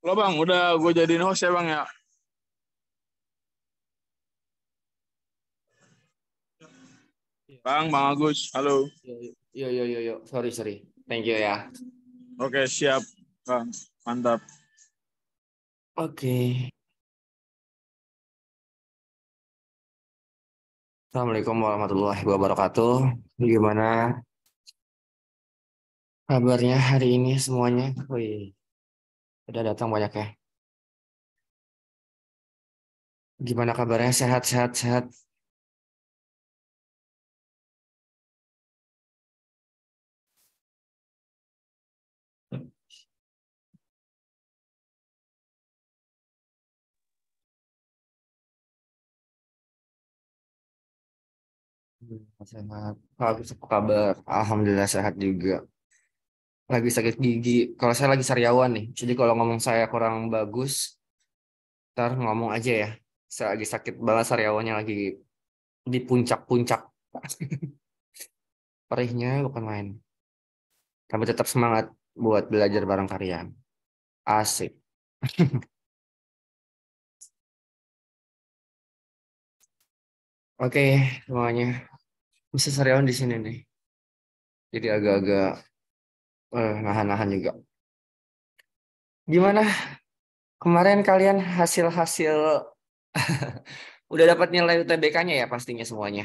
Lo bang, udah gue jadiin host ya bang ya. Bang, Bang Agus, halo. Yo yo yo yo, sorry sorry, thank you ya. Oke okay, siap, Bang, mantap. Oke. Okay. Assalamualaikum warahmatullahi wabarakatuh. Gimana kabarnya hari ini semuanya? Wih. Udah datang banyak ya. Gimana kabarnya? Sehat, sehat, sehat. Hmm, sehat. Apa kabar? Alhamdulillah sehat juga lagi sakit gigi kalau saya lagi sariawan nih jadi kalau ngomong saya kurang bagus ntar ngomong aja ya saya lagi sakit banget sariawannya lagi di puncak-puncak perihnya bukan main tapi tetap semangat buat belajar bareng kalian asik Oke, okay, semuanya. Bisa sariawan di sini nih. Jadi agak-agak Eh, nahan-nahan juga. Gimana kemarin kalian hasil-hasil udah dapat nilai UTBK-nya ya pastinya semuanya?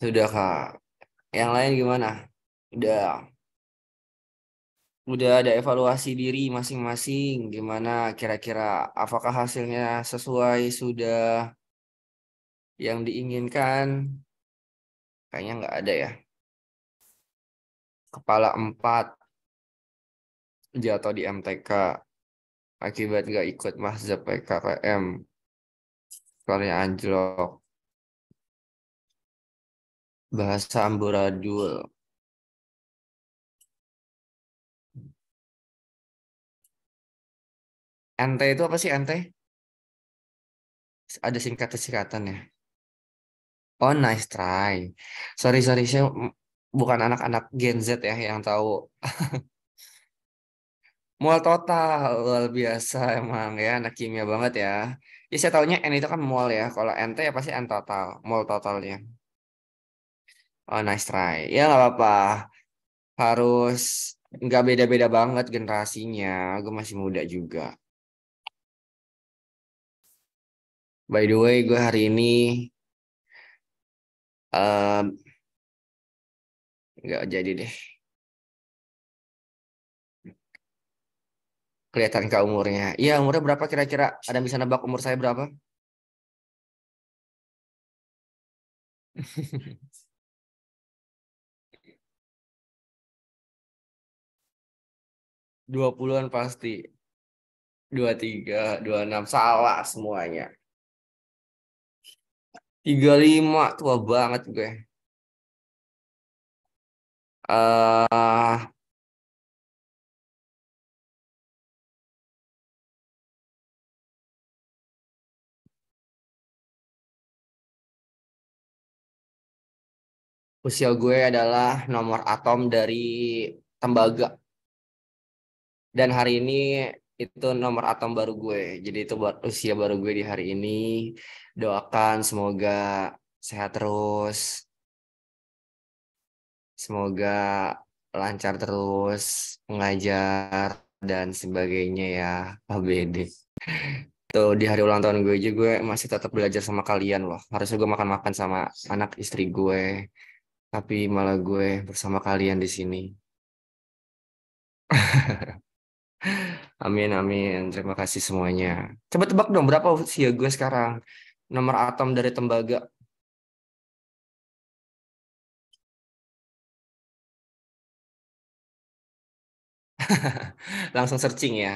Sudah kak. Yang lain gimana? Udah. Udah ada evaluasi diri masing-masing. Gimana kira-kira apakah hasilnya sesuai sudah yang diinginkan? Kayaknya nggak ada ya. Kepala empat jatuh di MTK akibat nggak ikut mahzab PKKM. Skornya anjlok. Bahasa amburadul. NT itu apa sih NT? Ada singkatan-singkatan ya. Oh, nice try. Sorry, sorry, saya bukan anak-anak Gen Z ya yang tahu. mual total luar biasa emang ya anak kimia banget ya. Ya saya tahunya N itu kan mual ya. Kalau NT ya pasti N total, mual totalnya. Oh, nice try. Ya nggak apa-apa. Harus nggak beda-beda banget generasinya. Gue masih muda juga. By the way, gue hari ini Um, nggak jadi deh. Kelihatan ke umurnya. Iya, umurnya berapa kira-kira? Ada yang bisa nebak umur saya berapa? Dua puluhan pasti. Dua tiga, dua enam. Salah semuanya tiga lima tua banget gue. Uh, usia gue adalah nomor atom dari tembaga. Dan hari ini itu nomor atom baru gue. Jadi itu buat usia baru gue di hari ini. Doakan semoga sehat terus. Semoga lancar terus mengajar dan sebagainya ya ABD. Tuh di hari ulang tahun gue aja gue masih tetap belajar sama kalian loh. Harusnya gue makan-makan sama anak istri gue. Tapi malah gue bersama kalian di sini. Amin, amin. Terima kasih semuanya. Coba tebak dong, berapa usia gue sekarang? Nomor atom dari tembaga. Langsung searching ya.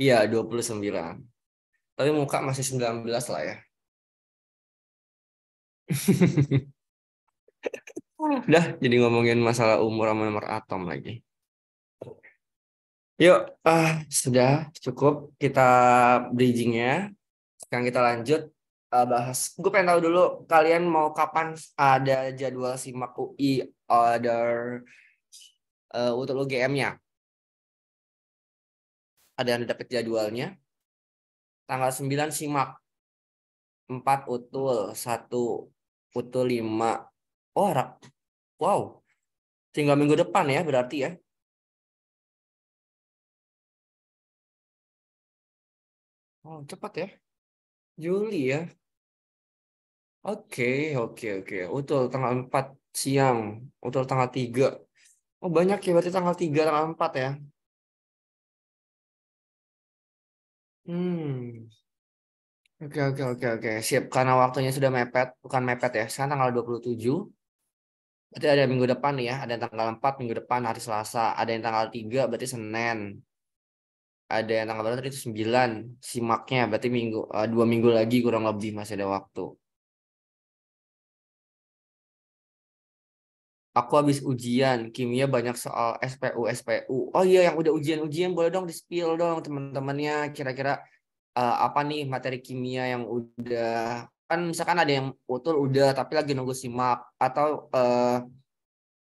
Iya, 29. Tapi muka masih 19 lah ya. Udah, jadi ngomongin masalah umur sama nomor atom lagi. Yuk, uh, sudah cukup kita bridgingnya. Sekarang kita lanjut uh, bahas. Gue pengen tahu dulu kalian mau kapan ada jadwal simak UI order uh, eh, untuk UGM-nya? Ada yang dapat jadwalnya? Tanggal 9 simak. 4 utul, 1 utul 5. Oh, rap, Wow. Tinggal minggu depan ya berarti ya. Oh, cepat ya. Juli ya. Oke, oke, oke. Utul tanggal 4 siang. Utul tanggal 3. Oh banyak ya berarti tanggal 3, tanggal 4 ya. Hmm. Oke, oke, oke, oke. Siap, karena waktunya sudah mepet. Bukan mepet ya, sekarang tanggal 27. Berarti ada minggu depan nih ya, ada yang tanggal 4 minggu depan hari Selasa, ada yang tanggal 3 berarti Senin ada yang tanggal berapa tadi itu 9 simaknya berarti minggu uh, dua minggu lagi kurang lebih masih ada waktu aku habis ujian kimia banyak soal SPU SPU oh iya yang udah ujian-ujian boleh dong di spill dong teman-temannya kira-kira uh, apa nih materi kimia yang udah kan misalkan ada yang utul udah tapi lagi nunggu simak atau uh,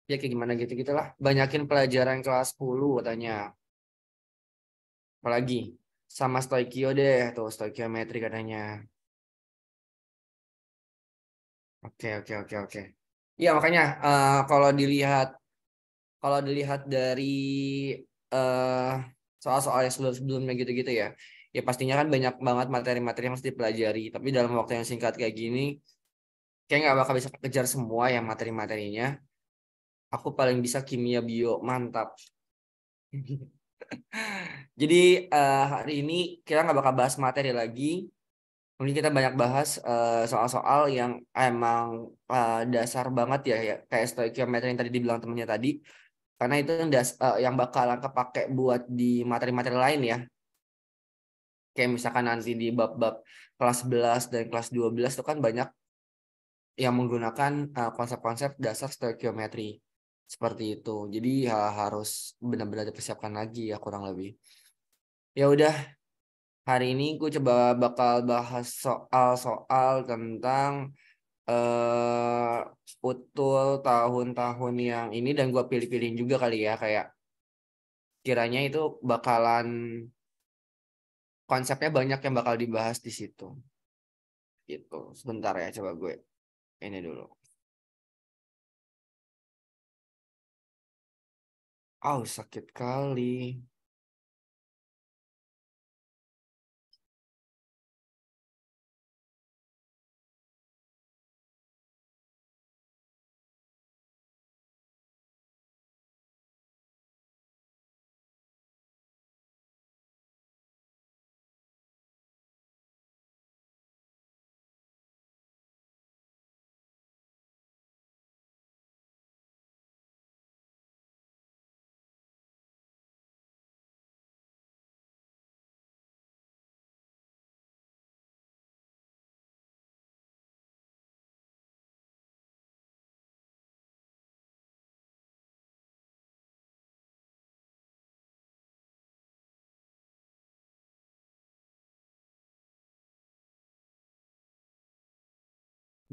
ya kayak gimana gitu gitulah banyakin pelajaran kelas 10 katanya apalagi sama stoikio deh tuh stoikiometri katanya oke oke oke oke iya makanya uh, kalau dilihat kalau dilihat dari uh, soal-soal yang sebelum-sebelumnya gitu-gitu ya ya pastinya kan banyak banget materi-materi yang harus dipelajari tapi dalam waktu yang singkat kayak gini kayak nggak bakal bisa kejar semua ya materi-materinya aku paling bisa kimia bio mantap Jadi uh, hari ini kita nggak bakal bahas materi lagi. Mungkin kita banyak bahas eh, soal-soal uh, yang emang uh, dasar banget ya, ya kayak stoikiometri yang tadi dibilang temennya tadi. Karena itu das, uh, yang bakalan kepake buat di materi-materi lain ya. Kayak misalkan nanti di bab-bab kelas 11 dan kelas 12 itu kan banyak yang menggunakan konsep-konsep uh, dasar stoikiometri seperti itu jadi ya harus benar-benar dipersiapkan lagi ya kurang lebih ya udah hari ini gue coba bakal bahas soal-soal tentang uh, utul tahun-tahun yang ini dan gue pilih-pilihin juga kali ya kayak kiranya itu bakalan konsepnya banyak yang bakal dibahas di situ gitu sebentar ya coba gue ini dulu Oh, sakit kali.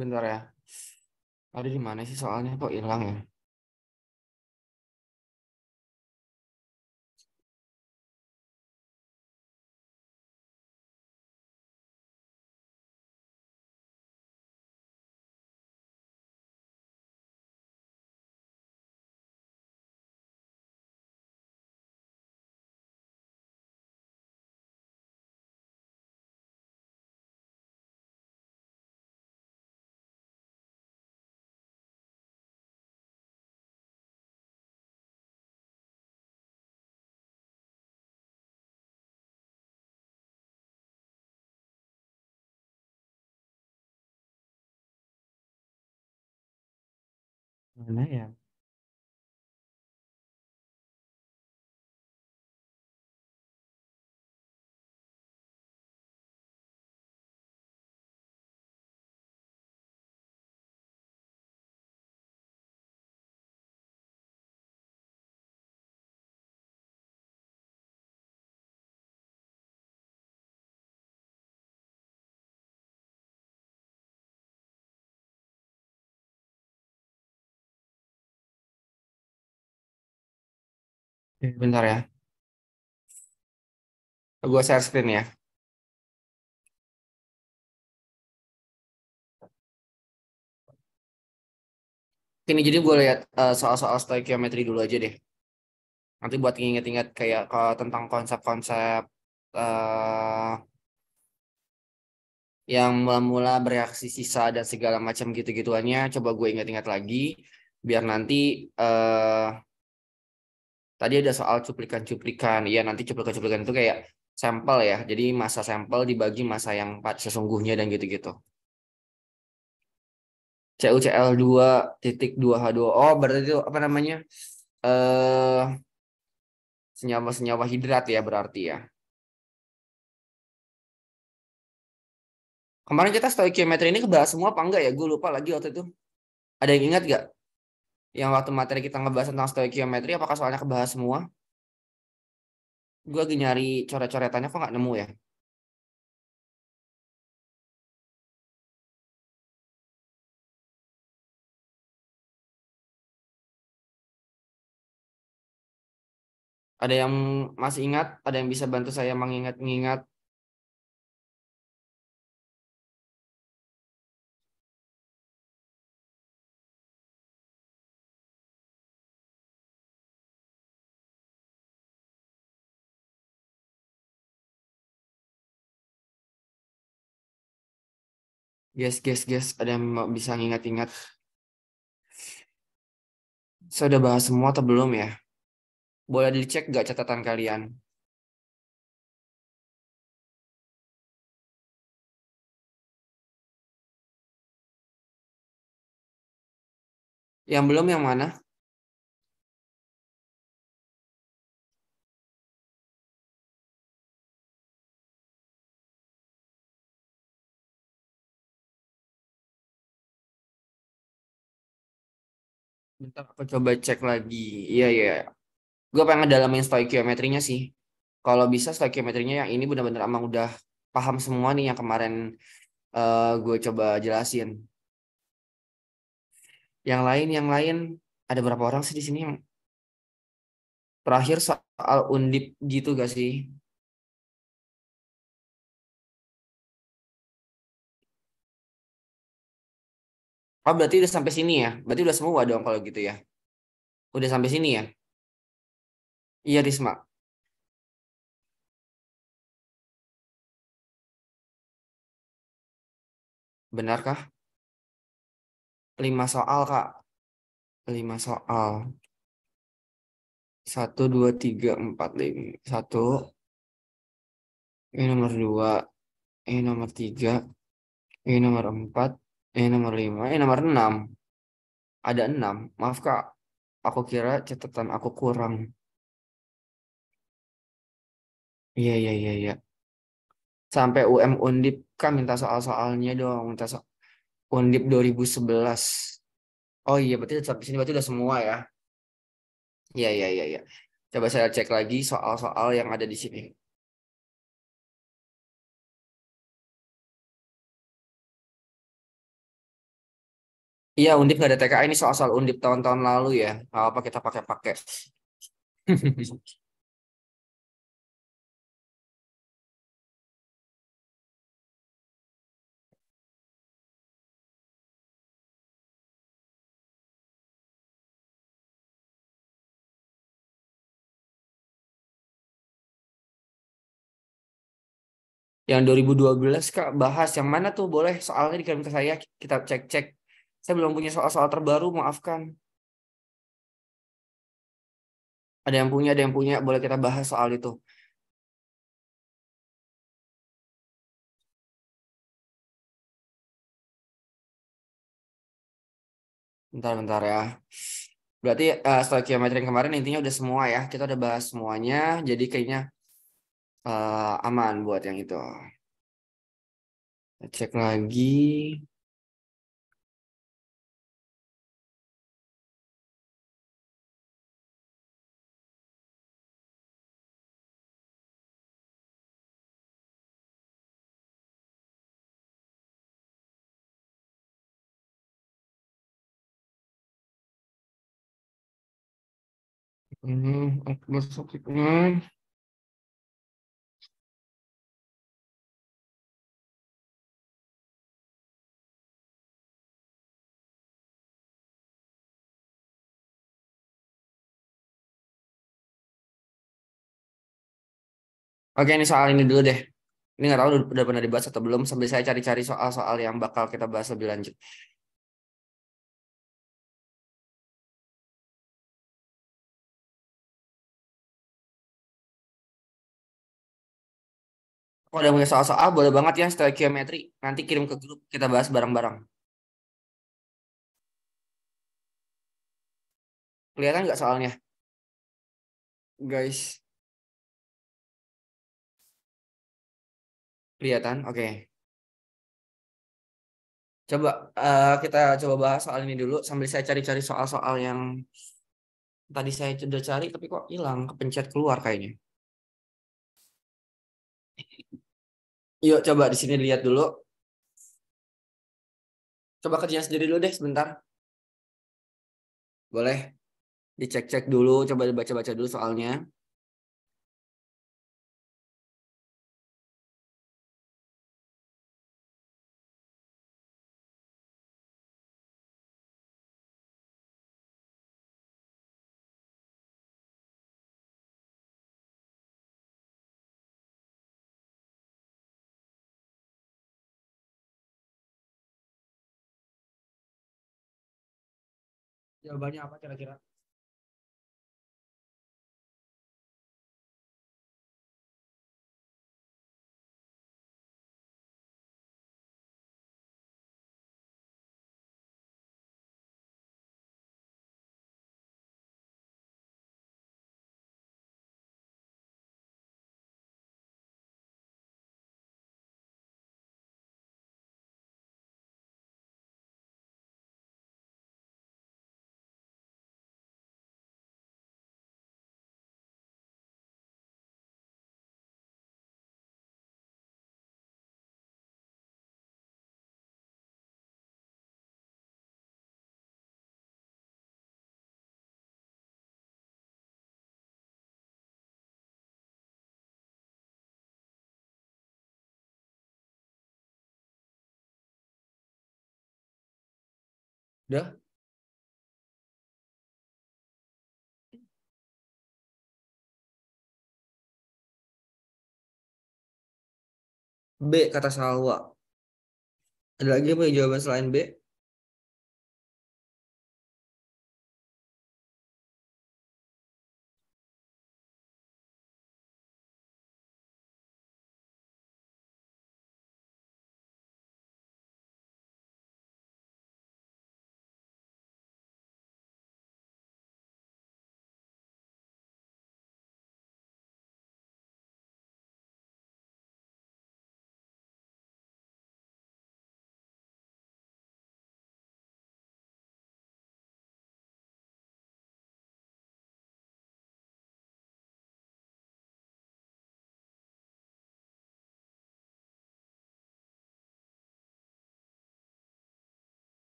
bentar ya. Ada di mana sih soalnya kok hilang ya? I am. bentar ya. Gue share screen ya. Ini jadi gue lihat eh, soal-soal uh, stoikiometri dulu aja deh. Nanti buat nginget inget kayak uh, tentang konsep-konsep uh, yang mula-mula bereaksi sisa dan segala macam gitu-gituannya. Coba gue inget-inget lagi biar nanti uh, tadi ada soal cuplikan-cuplikan. ya nanti cuplikan-cuplikan itu kayak sampel ya. Jadi masa sampel dibagi masa yang sesungguhnya dan gitu-gitu. CUCL 22 h 2 oh, berarti itu apa namanya? Eh senyawa-senyawa hidrat ya berarti ya. Kemarin kita stoikiometri ini kebahas semua apa enggak ya? Gue lupa lagi waktu itu. Ada yang ingat gak? yang waktu materi kita ngebahas tentang stoikiometri apakah soalnya kebahas semua gue lagi nyari coret-coretannya kok nggak nemu ya ada yang masih ingat ada yang bisa bantu saya mengingat-ingat Guys, guys, guys, ada yang bisa ngingat-ingat? Saya udah bahas semua atau belum ya? Boleh dicek gak catatan kalian? Yang belum yang mana? Bentar aku coba cek lagi. Iya iya. Gue pengen ngedalamin stoikiometrinya sih. Kalau bisa stoikiometrinya yang ini benar-benar emang udah paham semua nih yang kemarin uh, eh, gue coba jelasin. Yang lain yang lain ada berapa orang sih di sini yang terakhir soal undip gitu gak sih? Oh berarti udah sampai sini ya? Berarti udah semua dong kalau gitu ya? Udah sampai sini ya? Iya Risma. Benarkah? Lima soal kak. Lima soal. Satu, dua, tiga, empat, lima. Satu. Ini nomor dua. Ini nomor tiga. Ini nomor empat. Eh nomor 5, eh nomor 6. Ada 6. Maaf Kak, aku kira catatan aku kurang. Iya, iya, iya, iya. Sampai UM Undip Kak minta soal-soalnya dong, minta so Undip 2011. Oh iya, berarti sampai sini berarti udah semua ya. Iya, iya, iya, iya. Coba saya cek lagi soal-soal yang ada di sini. Iya, Undip nggak ada TKA ini soal-soal Undip tahun-tahun lalu ya. Nggak apa kita pakai-pakai. yang 2012 kak bahas yang mana tuh boleh soalnya dikirim ke saya kita cek-cek saya belum punya soal-soal terbaru, maafkan. Ada yang punya, ada yang punya, boleh kita bahas soal itu. Bentar-bentar ya. Berarti uh, eh, kiamat yang kemarin intinya udah semua ya. Kita udah bahas semuanya, jadi kayaknya uh, aman buat yang itu. Cek lagi. Mhm, masuk Oke, ini soal ini dulu deh. Ini nggak tahu udah pernah dibahas atau belum. Sambil saya cari-cari soal-soal yang bakal kita bahas lebih lanjut. Kalau ada punya soal-soal, boleh banget ya setelah geometri. Nanti kirim ke grup, kita bahas bareng-bareng. Kelihatan nggak soalnya? Guys. Kelihatan? Oke. Okay. Coba uh, kita coba bahas soal ini dulu sambil saya cari-cari soal-soal yang tadi saya sudah cari tapi kok hilang kepencet keluar kayaknya. Yuk coba di sini lihat dulu. Coba kerja sendiri dulu deh sebentar. Boleh. Dicek-cek dulu, coba dibaca-baca dulu soalnya. jawabannya apa kira-kira Udah? B kata Salwa. Ada lagi apa jawaban selain B?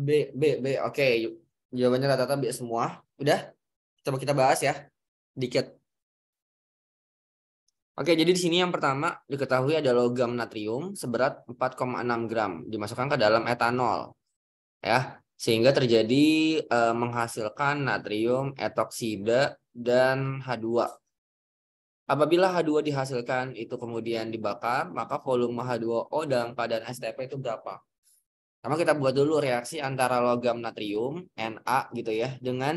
B B B oke okay. jawabannya rata-rata B semua udah coba kita bahas ya dikit Oke, jadi di sini yang pertama diketahui ada logam natrium seberat 4,6 gram dimasukkan ke dalam etanol. Ya, sehingga terjadi e, menghasilkan natrium etoksida dan H2. Apabila H2 dihasilkan itu kemudian dibakar, maka volume H2O dalam keadaan STP itu berapa? Sama kita buat dulu reaksi antara logam natrium Na gitu ya dengan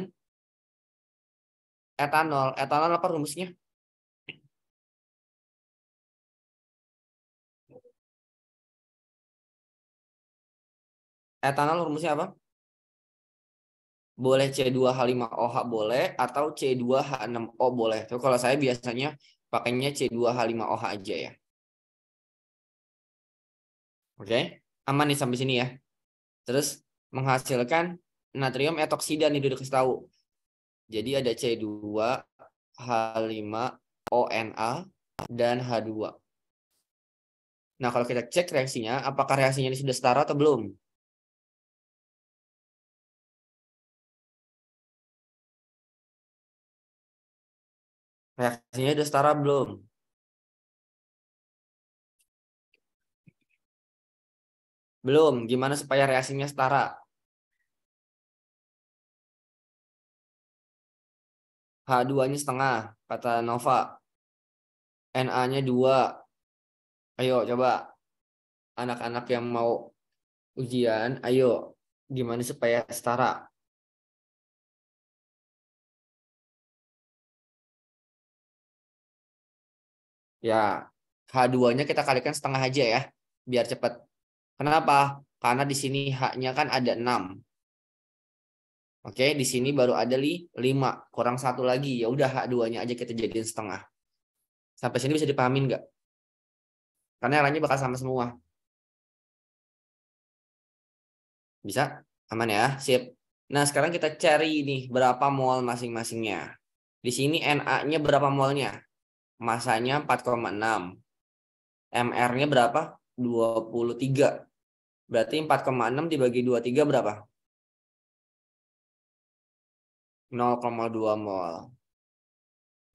etanol. Etanol apa rumusnya? Etanol rumusnya apa? Boleh C2H5OH boleh atau C2H6O boleh. Tapi kalau saya biasanya pakainya C2H5OH aja ya. Oke. Okay? aman nih sampai sini ya. Terus menghasilkan natrium etoksida nih duduk dikasih tahu. Jadi ada C2, H5, ONA, dan H2. Nah, kalau kita cek reaksinya, apakah reaksinya ini sudah setara atau belum? Reaksinya sudah setara belum? Belum. Gimana supaya reaksinya setara? H2-nya setengah, kata Nova. NA-nya dua. Ayo coba. Anak-anak yang mau ujian, ayo. Gimana supaya setara? Ya, H2-nya kita kalikan setengah aja ya, biar cepat. Kenapa? Karena di sini haknya kan ada 6. Oke, di sini baru ada 5, kurang satu lagi. Ya udah hak duanya aja kita jadiin setengah. Sampai sini bisa dipahami nggak? Karena arahnya bakal sama semua. Bisa? Aman ya? Sip. Nah, sekarang kita cari nih berapa mol masing-masingnya. Di sini NA-nya berapa molnya? Masanya 4,6. MR-nya berapa? 23. Berarti 4,6 dibagi 23 berapa? 0,2 mol.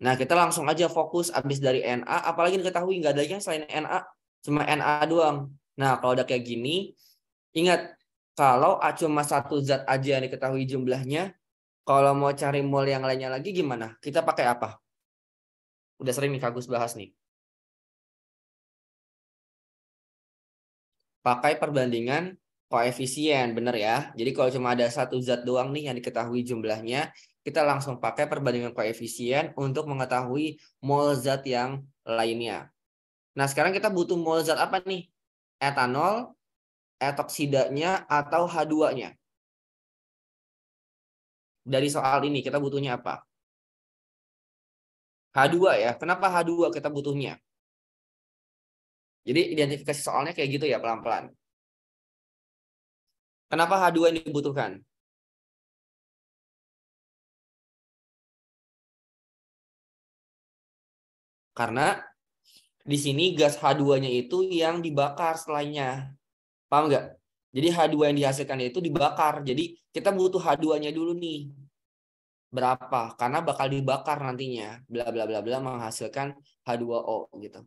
Nah, kita langsung aja fokus abis dari NA, apalagi diketahui nggak adanya selain NA, cuma NA doang. Nah, kalau udah kayak gini, ingat, kalau cuma satu zat aja yang diketahui jumlahnya, kalau mau cari mol yang lainnya lagi gimana? Kita pakai apa? Udah sering nih Kagus bahas nih. pakai perbandingan koefisien, bener ya. Jadi kalau cuma ada satu zat doang nih yang diketahui jumlahnya, kita langsung pakai perbandingan koefisien untuk mengetahui mol zat yang lainnya. Nah, sekarang kita butuh mol zat apa nih? Etanol, etoksidanya, atau H2-nya? Dari soal ini, kita butuhnya apa? H2 ya. Kenapa H2 kita butuhnya? Jadi identifikasi soalnya kayak gitu ya pelan-pelan. Kenapa H2 ini dibutuhkan? Karena di sini gas H2-nya itu yang dibakar selainnya. Paham nggak? Jadi H2 yang dihasilkan itu dibakar. Jadi kita butuh H2-nya dulu nih. Berapa? Karena bakal dibakar nantinya. Bla bla bla bla menghasilkan H2O gitu.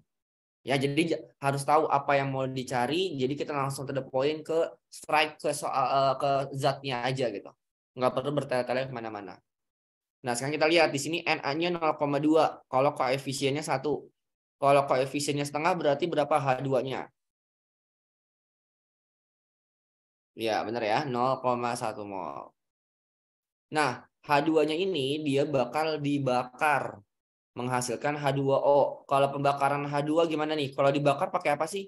Ya, jadi harus tahu apa yang mau dicari. Jadi kita langsung to the point ke strike ke soal eh, ke zatnya aja gitu. Nggak perlu bertele-tele kemana-mana. Nah, sekarang kita lihat di sini NA-nya 0,2. Kalau koefisiennya satu Kalau koefisiennya setengah berarti berapa H2-nya? Ya, benar ya, 0,1 mol. Nah, H2-nya ini dia bakal dibakar menghasilkan H2O. Kalau pembakaran H2 gimana nih? Kalau dibakar pakai apa sih?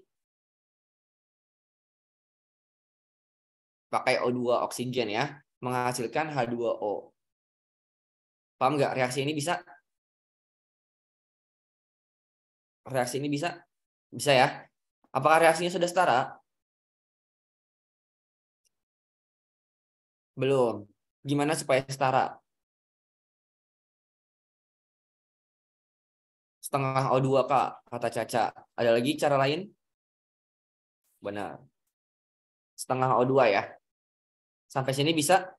Pakai O2 oksigen ya, menghasilkan H2O. Paham nggak reaksi ini bisa? Reaksi ini bisa? Bisa ya? Apakah reaksinya sudah setara? Belum. Gimana supaya setara? setengah O2 Kak, kata Caca. Ada lagi cara lain? Benar. Setengah O2 ya. Sampai sini bisa?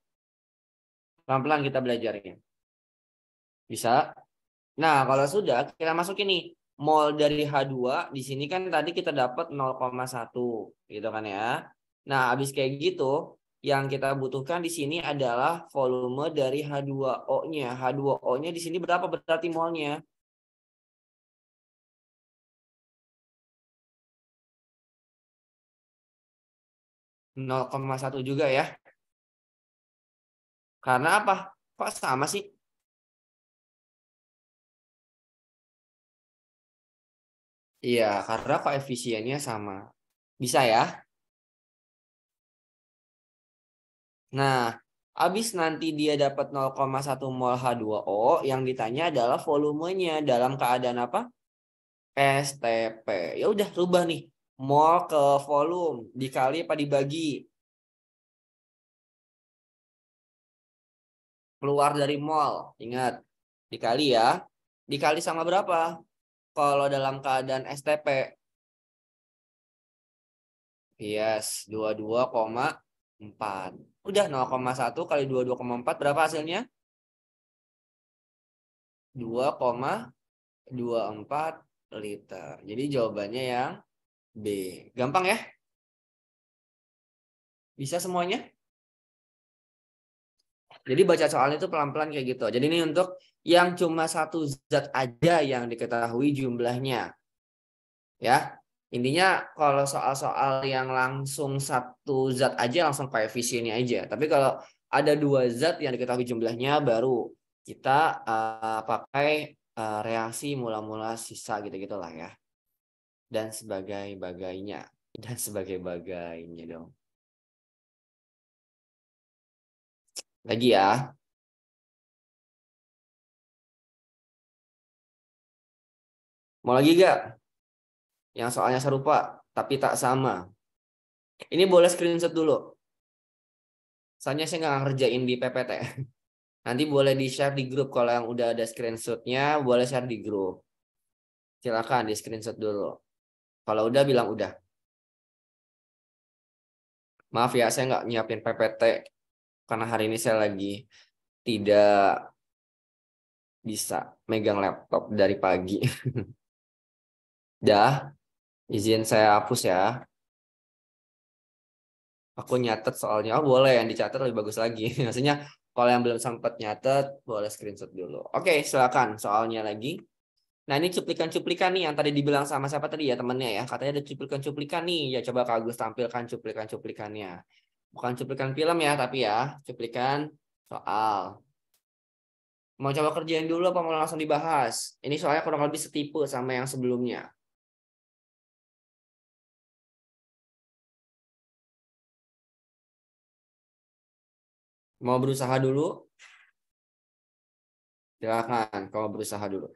Pelan-pelan kita belajarnya. Bisa? Nah, kalau sudah kita masuk ini mol dari H2 di sini kan tadi kita dapat 0,1 gitu kan ya. Nah, habis kayak gitu yang kita butuhkan di sini adalah volume dari H2O-nya. H2O-nya di sini berapa berarti molnya? 0,1 juga ya. Karena apa? Kok sama sih? Iya, karena koefisiennya sama. Bisa ya? Nah, Abis nanti dia dapat 0,1 mol H2O, yang ditanya adalah volumenya dalam keadaan apa? STP. Ya udah rubah nih mol ke volume dikali apa dibagi keluar dari mol ingat dikali ya dikali sama berapa kalau dalam keadaan STP yes 22,4 udah 0,1 kali 22,4 berapa hasilnya 2,24 liter jadi jawabannya yang B. Gampang ya? Bisa semuanya? Jadi baca soal itu pelan-pelan kayak gitu. Jadi ini untuk yang cuma satu zat aja yang diketahui jumlahnya. Ya. Intinya kalau soal-soal yang langsung satu zat aja langsung pakai visi ini aja. Tapi kalau ada dua zat yang diketahui jumlahnya baru kita uh, pakai uh, reaksi mula-mula sisa gitu-gitulah ya dan sebagai bagainya dan sebagai bagainya dong. Lagi ya. Mau lagi gak? Yang soalnya serupa tapi tak sama. Ini boleh screenshot dulu. Soalnya saya nggak ngerjain di PPT. Nanti boleh di-share di grup kalau yang udah ada screenshotnya, boleh share di grup. Silakan di screenshot dulu. Kalau udah bilang udah. Maaf ya, saya nggak nyiapin PPT karena hari ini saya lagi tidak bisa megang laptop dari pagi. Dah, izin saya hapus ya. Aku nyatet soalnya. Oh boleh, yang dicatat lebih bagus lagi. Maksudnya kalau yang belum sempat nyatet, boleh screenshot dulu. Oke, silakan soalnya lagi. Nah ini cuplikan-cuplikan nih yang tadi dibilang sama siapa tadi ya temennya ya. Katanya ada cuplikan-cuplikan nih. Ya coba Kak Agus tampilkan cuplikan-cuplikannya. Bukan cuplikan film ya tapi ya cuplikan soal. Mau coba kerjain dulu apa mau langsung dibahas? Ini soalnya kurang lebih setipe sama yang sebelumnya. Mau berusaha dulu? Silakan, kalau berusaha dulu.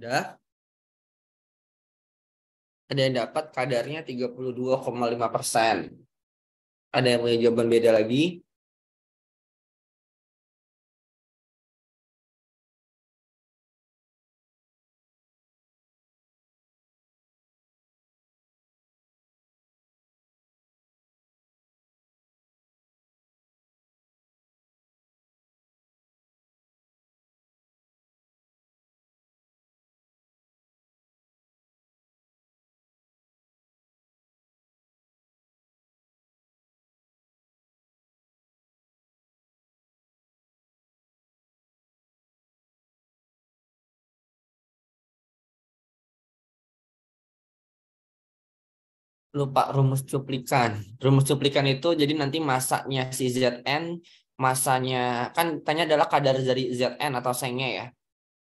Udah. Ada yang dapat kadarnya 32,5 persen. Ada yang punya jawaban beda lagi. lupa rumus cuplikan. Rumus cuplikan itu jadi nanti masanya si Zn, masanya kan tanya adalah kadar dari Zn atau sengnya ya.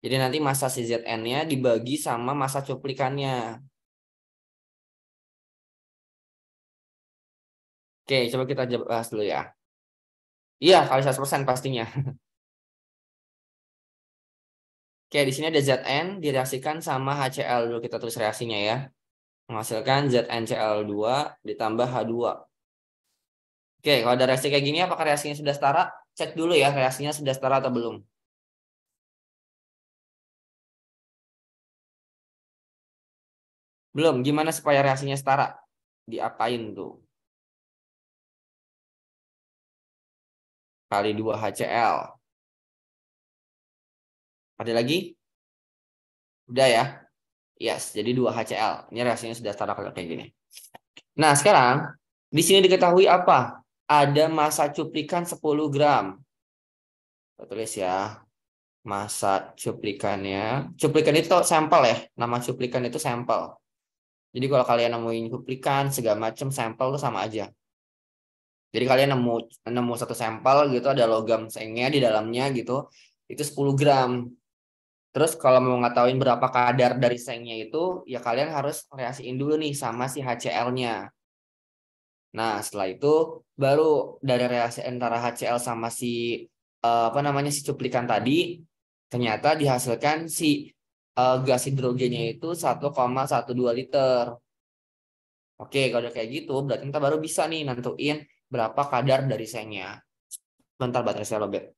Jadi nanti masa si Zn-nya dibagi sama masa cuplikannya. Oke, coba kita bahas dulu ya. Iya, kali 100% pastinya. Oke, di sini ada Zn direaksikan sama HCl dulu kita tulis reaksinya ya menghasilkan ZNCl2 ditambah H2. Oke, kalau ada reaksi kayak gini, apakah reaksinya sudah setara? Cek dulu ya, reaksinya sudah setara atau belum. Belum, gimana supaya reaksinya setara? Diapain tuh? Kali 2 HCl. Ada lagi? Udah ya, Yes, jadi 2 HCl. Ini reaksinya sudah setara kayak gini. Nah, sekarang di sini diketahui apa? Ada massa cuplikan 10 gram. tulis ya. Massa cuplikannya. Cuplikan itu sampel ya. Nama cuplikan itu sampel. Jadi kalau kalian nemuin cuplikan segala macam sampel itu sama aja. Jadi kalian nemu nemu satu sampel gitu ada logam sengnya di dalamnya gitu. Itu 10 gram. Terus kalau mau ngetahuin berapa kadar dari sengnya itu, ya kalian harus reaksiin dulu nih sama si HCl-nya. Nah, setelah itu baru dari reaksi antara HCl sama si eh, apa namanya si cuplikan tadi, ternyata dihasilkan si uh, gas hidrogennya itu 1,12 liter. Oke, kalau udah kayak gitu, berarti kita baru bisa nih nentuin berapa kadar dari sengnya. Bentar baterai saya lobet.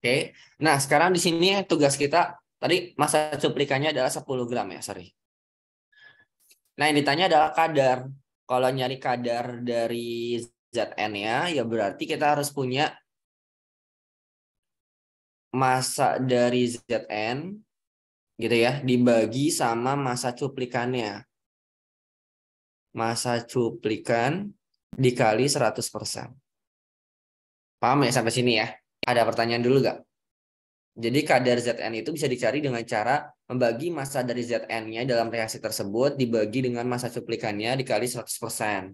Oke. Nah, sekarang di sini tugas kita tadi masa cuplikannya adalah 10 gram ya, sorry. Nah, yang ditanya adalah kadar. Kalau nyari kadar dari ZN ya, ya berarti kita harus punya masa dari ZN gitu ya, dibagi sama masa cuplikannya. Masa cuplikan dikali 100%. Paham ya sampai sini ya? Ada pertanyaan dulu nggak? Jadi kadar Zn itu bisa dicari dengan cara membagi massa dari Zn-nya dalam reaksi tersebut dibagi dengan massa cuplikannya dikali 100%.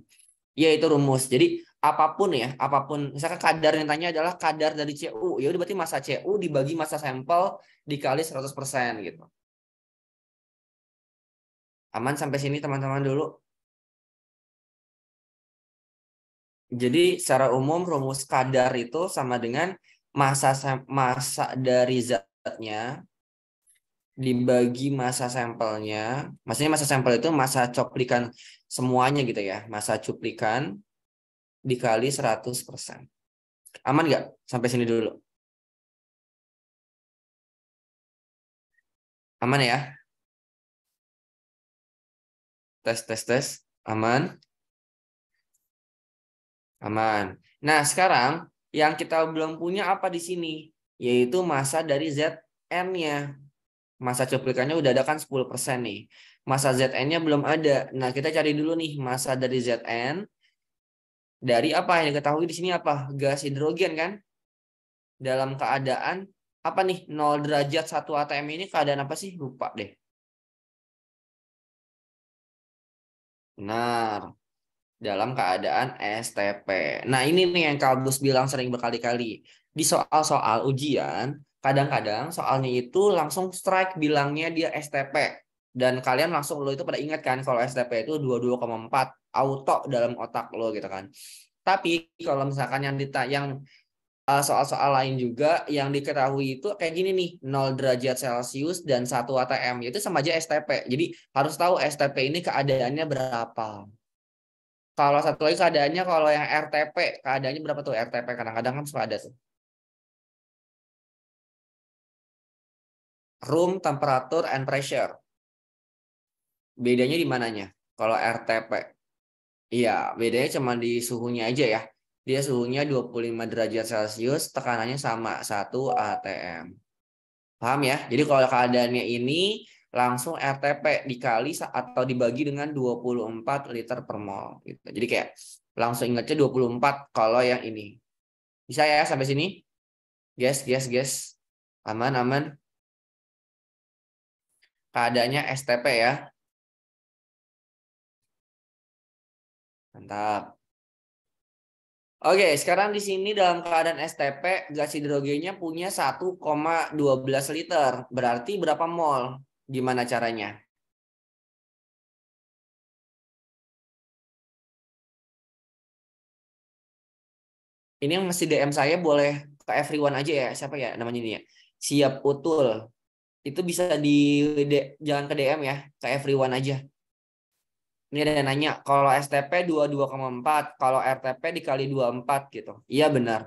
Ya itu rumus. Jadi apapun ya, apapun misalkan kadar yang tanya adalah kadar dari CU. Ya udah berarti massa CU dibagi massa sampel dikali 100% gitu. Aman sampai sini teman-teman dulu. Jadi secara umum rumus kadar itu sama dengan masa masa dari zatnya dibagi masa sampelnya. Maksudnya masa sampel itu masa cuplikan semuanya gitu ya. Masa cuplikan dikali 100%. Aman nggak? Sampai sini dulu. Aman ya? Tes, tes, tes. Aman? Aman. Nah, sekarang yang kita belum punya apa di sini? Yaitu masa dari Zn-nya. Masa cuplikannya udah ada kan 10% nih. Masa Zn-nya belum ada. Nah, kita cari dulu nih masa dari Zn dari apa yang diketahui di sini apa? Gas hidrogen kan? Dalam keadaan apa nih 0 derajat 1 ATM ini keadaan apa sih? Lupa deh. Benar dalam keadaan STP. Nah, ini nih yang Kalbus bilang sering berkali-kali. Di soal-soal ujian, kadang-kadang soalnya itu langsung strike bilangnya dia STP. Dan kalian langsung lo itu pada ingat kan kalau STP itu 22,4 auto dalam otak lo gitu kan. Tapi kalau misalkan yang dita yang eh, soal-soal lain juga yang diketahui itu kayak gini nih 0 derajat celcius dan 1 atm itu sama aja STP jadi harus tahu STP ini keadaannya berapa kalau satu lagi keadaannya kalau yang RTP, keadaannya berapa tuh RTP? Kadang-kadang kan suka ada tuh. Room temperature and pressure. Bedanya di mananya? Kalau RTP. Iya, bedanya cuma di suhunya aja ya. Dia suhunya 25 derajat Celcius, tekanannya sama, 1 ATM. Paham ya? Jadi kalau keadaannya ini, langsung RTP dikali atau dibagi dengan 24 liter per mol gitu. Jadi kayak langsung ingetnya 24 kalau yang ini. Bisa ya sampai sini? Guys, guys, guys. Aman, aman. Keadaannya STP ya. Mantap. Oke, sekarang di sini dalam keadaan STP, gas hidrogennya punya 1,12 liter. Berarti berapa mol? gimana caranya? Ini yang masih DM saya boleh ke everyone aja ya. Siapa ya namanya ini ya? Siap utul. Itu bisa di jalan ke DM ya, ke everyone aja. Ini ada yang nanya, kalau STP 22,4, kalau RTP dikali 24 gitu. Iya benar.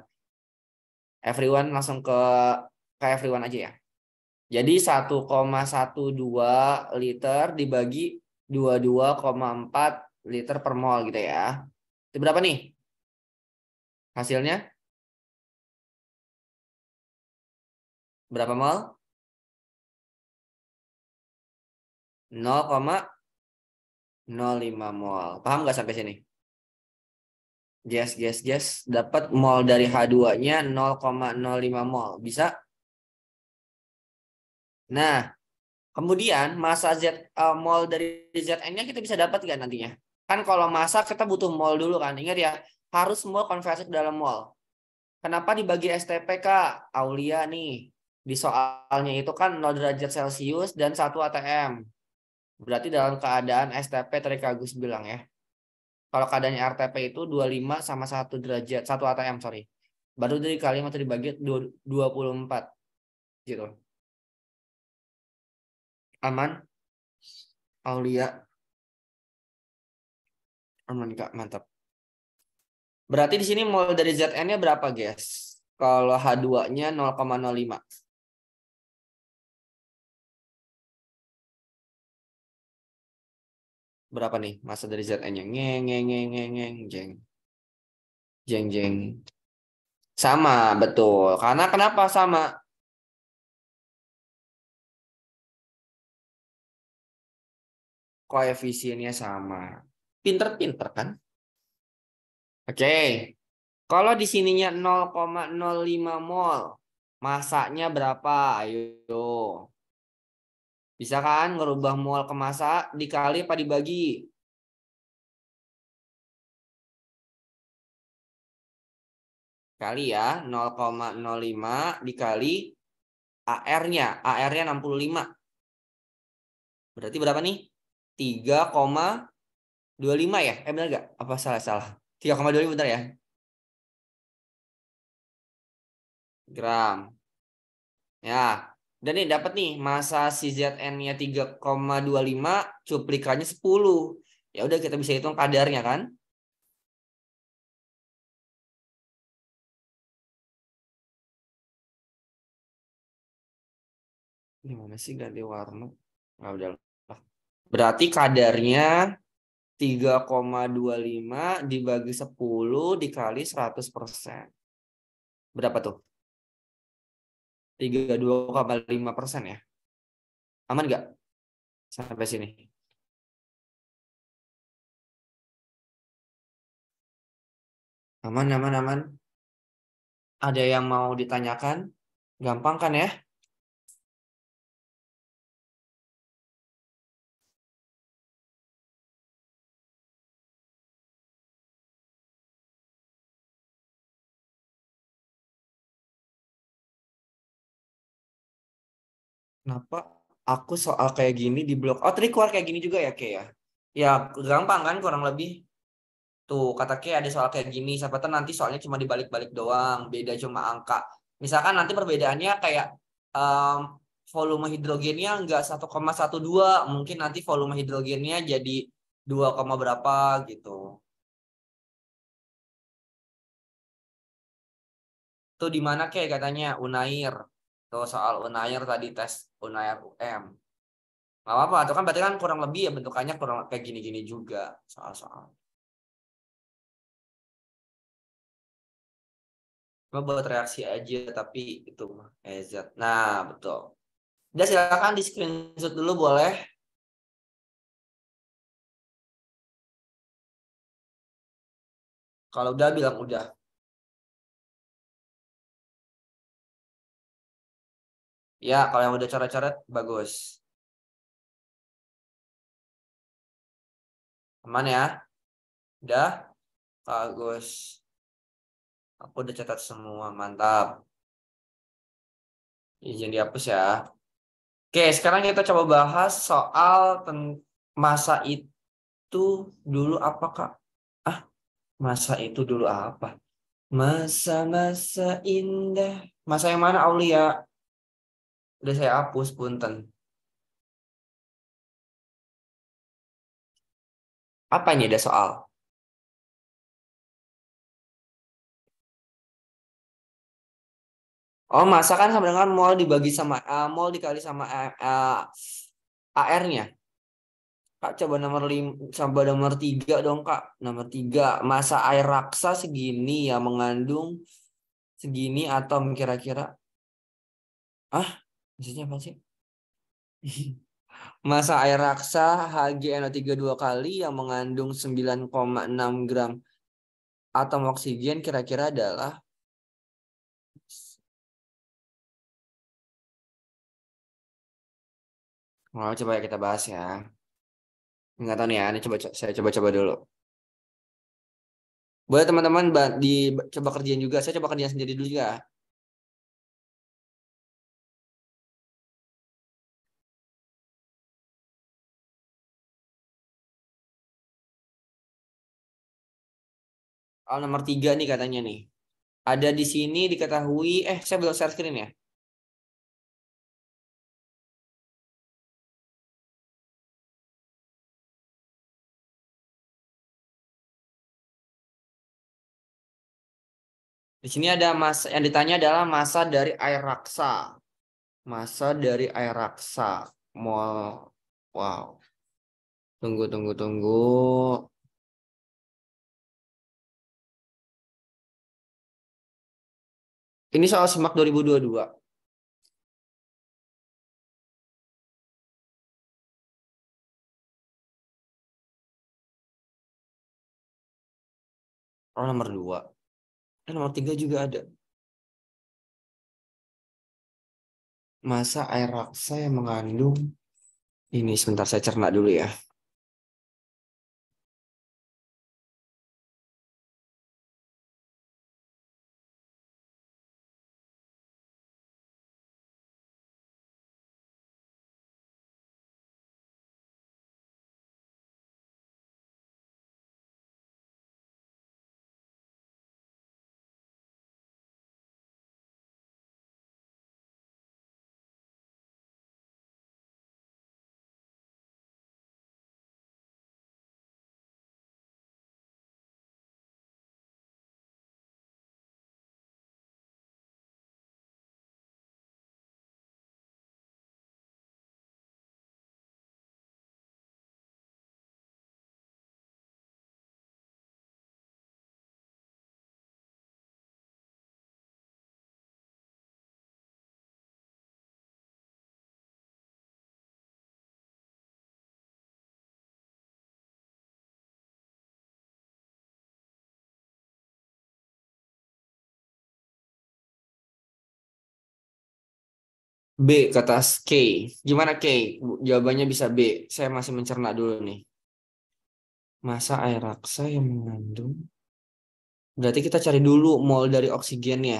Everyone langsung ke ke everyone aja ya. Jadi 1,12 liter dibagi 22,4 liter per mol gitu ya. Itu berapa nih? Hasilnya? Berapa mol? 0,05 mol. Paham nggak sampai sini? Yes, yes, yes. Dapat mol dari H2-nya 0,05 mol. Bisa? Nah, kemudian masa Z uh, eh, mol dari ZN-nya kita bisa dapat nggak nantinya? Kan kalau masa kita butuh mol dulu kan. Ingat ya, harus mol konversi ke dalam mol. Kenapa dibagi STPK Aulia nih? Di soalnya itu kan 0 derajat Celcius dan 1 ATM. Berarti dalam keadaan STP tadi Kak Agus bilang ya. Kalau keadaannya RTP itu 25 sama 1 derajat, 1 ATM, sorry. Baru dari kalimat dua dibagi 24. Gitu aman Aulia aman kak mantap berarti di sini mol dari ZN nya berapa guys kalau H2 nya 0,05 berapa nih masa dari ZN nya ngeng ngeng ngeng ngeng nge jeng jeng jeng sama betul karena kenapa sama koefisiennya sama. Pinter-pinter kan? Oke. Okay. Kalau di sininya 0,05 mol, masaknya berapa? Ayo. Bisa kan ngerubah mol ke masa dikali apa dibagi? Kali ya, 0,05 dikali AR-nya. AR-nya 65. Berarti berapa nih? 3,25 ya? Eh benar nggak? Apa salah-salah? 3,25 benar ya? Gram. Ya. Dan ini dapat nih masa si ZN-nya 3,25, cuplikannya 10. Ya udah kita bisa hitung kadarnya kan? Gimana sih ganti warna? Nggak udah Berarti kadarnya 3,25 dibagi 10 dikali 100 persen. Berapa tuh? 32,5 persen ya. Aman nggak? Sampai sini. Aman, aman, aman. Ada yang mau ditanyakan? Gampang kan ya? kenapa aku soal kayak gini di blog Oh trik keluar kayak gini juga ya kayak ya ya gampang kan kurang lebih tuh kata kayak ada soal kayak gini siapa tahu nanti soalnya cuma dibalik-balik doang beda cuma angka misalkan nanti perbedaannya kayak um, volume hidrogennya enggak 1,12 mungkin nanti volume hidrogennya jadi 2, berapa gitu tuh di mana kayak katanya Unair Tuh soal Unair tadi tes Unair UM. Gak apa-apa, itu kan berarti kan kurang lebih ya bentukannya kurang kayak gini-gini juga soal-soal. Cuma buat reaksi aja tapi itu mah Nah, betul. Udah silakan di screenshot dulu boleh. Kalau udah bilang udah. Ya, kalau yang udah coret-coret bagus. Aman ya? Udah? Bagus. Aku udah catat semua, mantap. Izin dihapus ya. Oke, sekarang kita coba bahas soal masa itu dulu apa, Kak? Ah, masa itu dulu apa? Masa-masa indah. Masa yang mana, Aulia? Udah saya hapus, punten. Apa ini ada soal? Oh, masa kan sama dengan mol dibagi sama uh, mol dikali sama uh, eh, eh, AR-nya. Kak, coba nomor lima coba nomor tiga dong, Kak. Nomor tiga, masa air raksa segini ya mengandung segini atom kira-kira. Ah, Maksudnya apa sih? Masa air raksa HgNO3 dua kali yang mengandung 9,6 gram atom oksigen kira-kira adalah Oh, coba ya kita bahas ya. Nggak tahu nih ya, ini coba saya coba-coba dulu. Boleh teman-teman di coba kerjain juga. Saya coba kerjain sendiri dulu juga. Al nomor tiga nih katanya nih. Ada di sini diketahui, eh saya belum share screen ya. Di sini ada masa yang ditanya adalah masa dari air raksa. Masa dari air raksa. Mall. Wow. Tunggu, tunggu, tunggu. Ini soal SEMAK 2022. Oh, nomor dua. Eh, nomor tiga juga ada. Masa air raksa yang mengandung ini sebentar saya cerna dulu ya. B kata K. Gimana K? Jawabannya bisa B. Saya masih mencerna dulu nih. Masa air raksa yang mengandung. Berarti kita cari dulu mol dari oksigennya.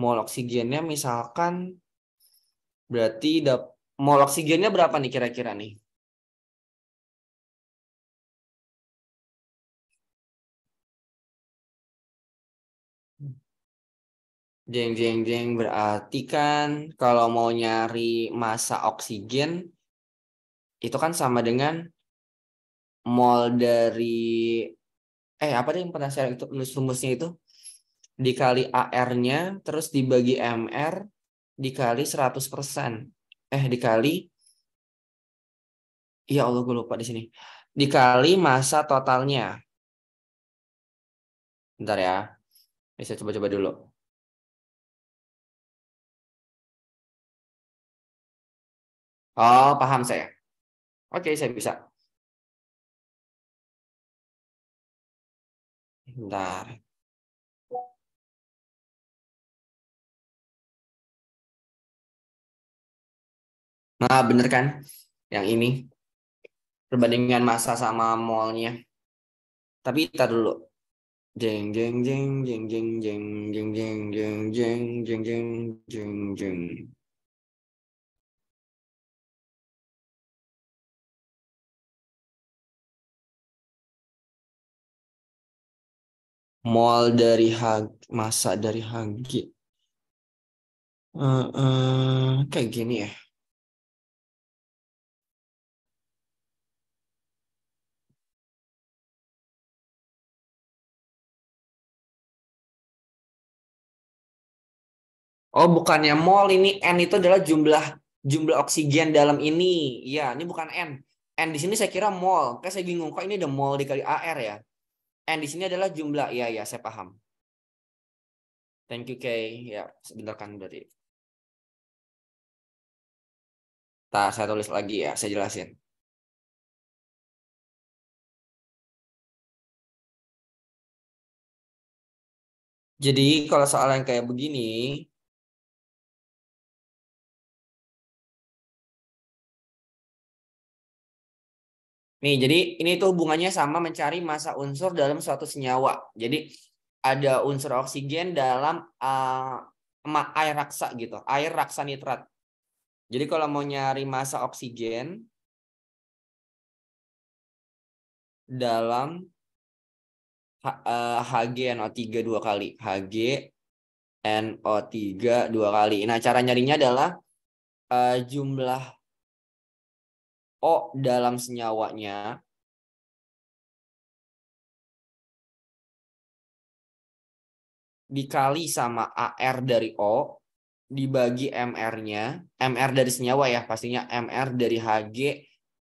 Mol oksigennya misalkan berarti mol oksigennya berapa nih kira-kira nih? Jeng jeng jeng berarti kan kalau mau nyari masa oksigen itu kan sama dengan mol dari eh apa deh yang pernah saya itu rumusnya itu dikali AR-nya terus dibagi MR dikali 100%. Eh dikali Ya Allah gue lupa di sini. Dikali masa totalnya. Bentar ya. Bisa coba-coba dulu. Oh, paham saya. Oke, saya bisa. Bentar. Nah, bener kan? Yang ini. Perbandingan masa sama molnya. Tapi kita dulu. Jeng jeng jeng jeng jeng jeng jeng jeng jeng jeng jeng jeng jeng jeng mall dari H masa dari HG uh, eh, uh, eh, kayak gini ya Oh, bukannya mol ini n itu adalah jumlah jumlah oksigen dalam ini. Ya, ini bukan n. N di sini saya kira mol. Kayak saya bingung kok ini ada mol dikali AR ya. N di sini adalah jumlah. Iya, iya, saya paham. Thank you, Kay. Ya, sebentar kan berarti. Tak, saya tulis lagi ya, saya jelasin. Jadi kalau soal yang kayak begini, Nih, jadi ini tuh hubungannya sama mencari massa unsur dalam suatu senyawa. Jadi ada unsur oksigen dalam uh, air raksa gitu, air raksa nitrat. Jadi kalau mau nyari massa oksigen dalam HgNO3 eh, dua kali, HgNO3 dua kali. Nah, cara nyarinya adalah uh, jumlah O dalam senyawanya dikali sama AR dari O dibagi MR-nya, MR dari senyawa ya, pastinya MR dari Hg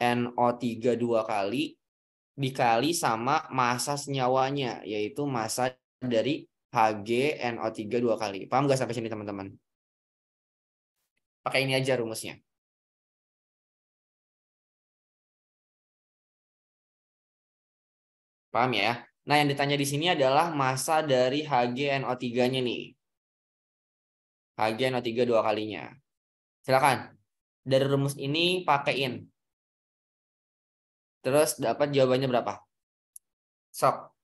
NO3 dua kali dikali sama massa senyawanya, yaitu massa dari Hg NO3 dua kali. Paham nggak sampai sini teman-teman? Pakai ini aja rumusnya. Paham ya? Nah, yang ditanya di sini adalah masa dari HgNO3-nya nih. HgNO3 dua kalinya. Silakan. Dari rumus ini pakaiin. Terus dapat jawabannya berapa? Sok.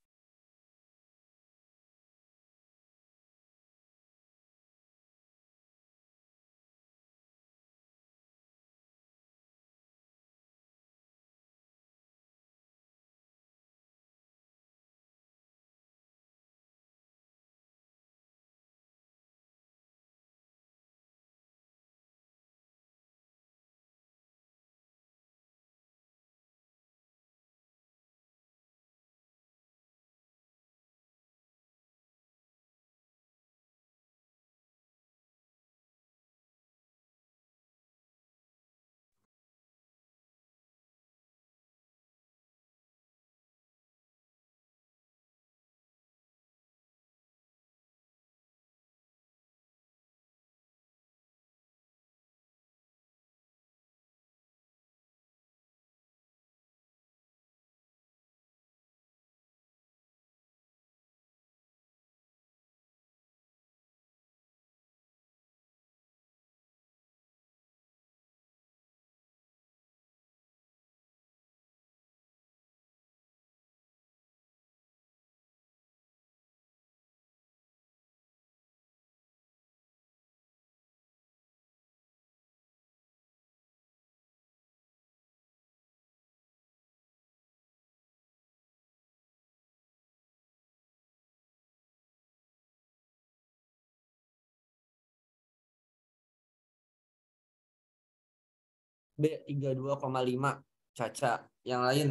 B 32,5 Caca yang lain